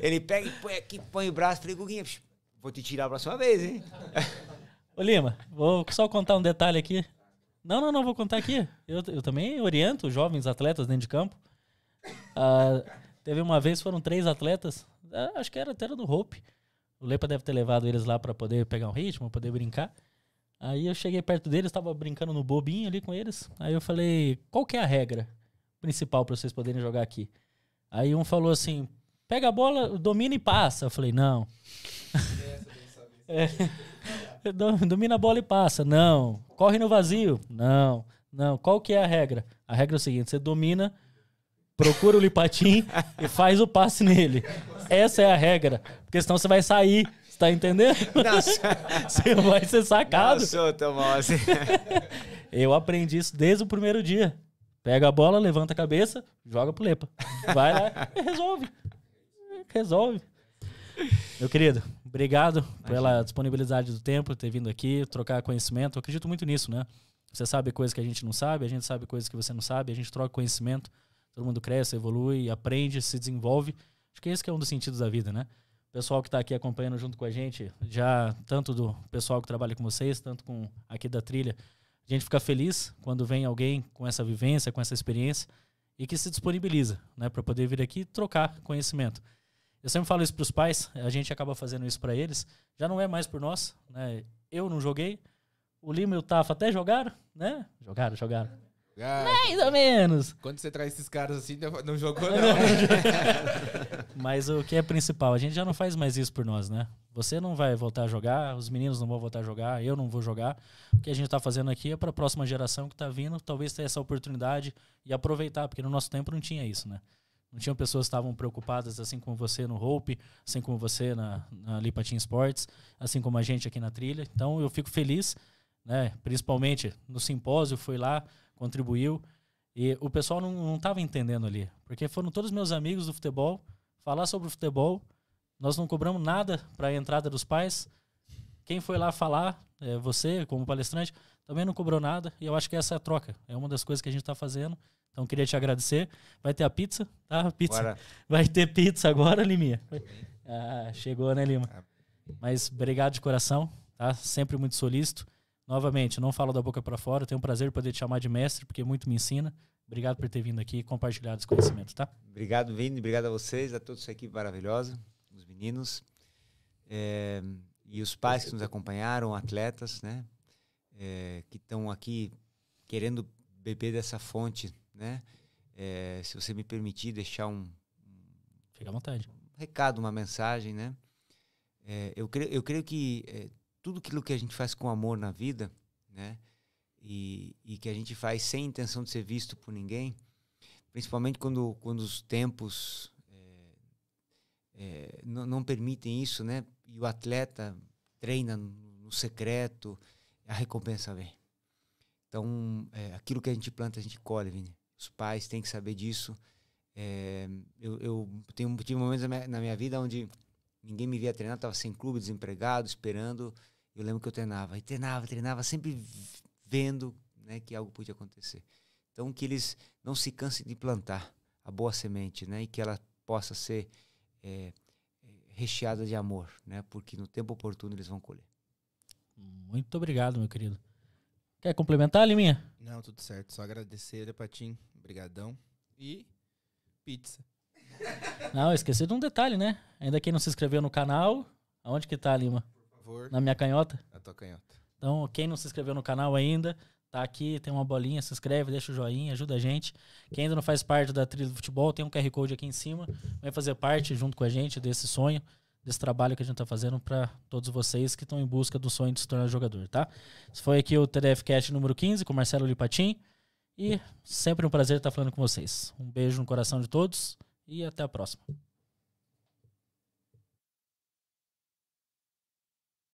Ele pega e põe aqui, põe o braço. Falei, Guguinha, vou te tirar a próxima vez, hein? Ô Lima, vou só contar um detalhe aqui. Não, não, não, vou contar aqui. Eu, eu também oriento jovens atletas dentro de campo. Ah, teve uma vez, foram três atletas, ah, acho que era até do Hope. O Lepa deve ter levado eles lá para poder pegar um ritmo, poder brincar. Aí eu cheguei perto deles, estava brincando no bobinho ali com eles. Aí eu falei: qual que é a regra principal para vocês poderem jogar aqui? Aí um falou assim: pega a bola, domina e passa. Eu falei: não. É, é. Domina a bola e passa. Não. Corre no vazio. Não. Não. Qual que é a regra? A regra é o seguinte: você domina, procura o Lipatim e faz o passe nele. Essa é a regra. Porque senão você vai sair. Tá entendendo? Não, você vai ser sacado. Não, Eu aprendi isso desde o primeiro dia. Pega a bola, levanta a cabeça, joga pro Lepa. Vai lá e resolve. Resolve. Meu querido, obrigado Imagina. pela disponibilidade do tempo, ter vindo aqui, trocar conhecimento. Eu acredito muito nisso, né? Você sabe coisas que a gente não sabe, a gente sabe coisas que você não sabe, a gente troca conhecimento, todo mundo cresce, evolui, aprende, se desenvolve. Acho que esse que é um dos sentidos da vida, né? O pessoal que está aqui acompanhando junto com a gente, já tanto do pessoal que trabalha com vocês, tanto com aqui da trilha, a gente fica feliz quando vem alguém com essa vivência, com essa experiência e que se disponibiliza, né, para poder vir aqui trocar conhecimento. Eu sempre falo isso para os pais, a gente acaba fazendo isso para eles. Já não é mais por nós, né? Eu não joguei. O Lima e o Tafa até jogaram, né? Jogaram, jogaram. Ah, mais ou menos. Quando você traz esses caras assim, não jogou não. não. Mas o que é principal, a gente já não faz mais isso por nós, né? Você não vai voltar a jogar, os meninos não vão voltar a jogar, eu não vou jogar. O que a gente está fazendo aqui é para a próxima geração que está vindo, talvez ter essa oportunidade e aproveitar, porque no nosso tempo não tinha isso, né? Não tinham pessoas que estavam preocupadas, assim como você no Hope, assim como você na, na Lipatin Sports, assim como a gente aqui na trilha. Então eu fico feliz, né? principalmente no simpósio, fui lá, contribuiu. E o pessoal não estava entendendo ali, porque foram todos meus amigos do futebol falar sobre o futebol. Nós não cobramos nada para a entrada dos pais. Quem foi lá falar, é, você como palestrante, também não cobrou nada. E eu acho que essa é a troca. É uma das coisas que a gente está fazendo. Então queria te agradecer. Vai ter a pizza, tá? pizza. Bora. Vai ter pizza agora, Liminha. Ah, chegou, né, Lima? Tá. Mas obrigado de coração, tá? Sempre muito solícito. Novamente, não falo da boca para fora. Tenho um prazer de poder te chamar de mestre, porque muito me ensina. Obrigado por ter vindo aqui e compartilhado esse conhecimento, tá? Obrigado, Vini. Obrigado a vocês, a toda essa equipe maravilhosa, os meninos. É, e os pais que nos acompanharam, atletas, né? É, que estão aqui querendo beber dessa fonte né? É, se você me permitir deixar um, fica à vontade, um recado, uma mensagem, né? É, eu creio, eu creio que é, tudo aquilo que a gente faz com amor na vida, né? E, e que a gente faz sem intenção de ser visto por ninguém, principalmente quando quando os tempos não, não permitem isso, né? E o atleta treina no secreto, a recompensa vem. Então, é, aquilo que a gente planta, a gente colhe, Vini os pais têm que saber disso. É, eu, eu tenho, tive momentos na minha, na minha, vida onde ninguém me via treinar, estava sem clube, desempregado, esperando. Eu lembro que eu treinava, e treinava, treinava, sempre vendo né, que algo podia acontecer. Então, que eles não se cansem de plantar a boa semente, né? E que ela possa ser é, recheada de amor, né? Porque no tempo oportuno eles vão colher. Muito obrigado, meu querido. Quer complementar, Liminha? Não, tudo certo. Só agradecer, Patim. Obrigadão. E pizza. Não, esqueci de um detalhe, né? Ainda quem não se inscreveu no canal, aonde que tá, Lima? Por favor. Na minha canhota? Na tua canhota. Então, quem não se inscreveu no canal ainda, tá aqui, tem uma bolinha, se inscreve, deixa o joinha, ajuda a gente. Quem ainda não faz parte da trilha do futebol, tem um QR Code aqui em cima, vai fazer parte junto com a gente desse sonho desse trabalho que a gente está fazendo para todos vocês que estão em busca do sonho de se tornar jogador, tá? Esse foi aqui o TDF Cast número 15 com Marcelo Lipatim. E sempre um prazer estar falando com vocês. Um beijo no coração de todos e até a próxima.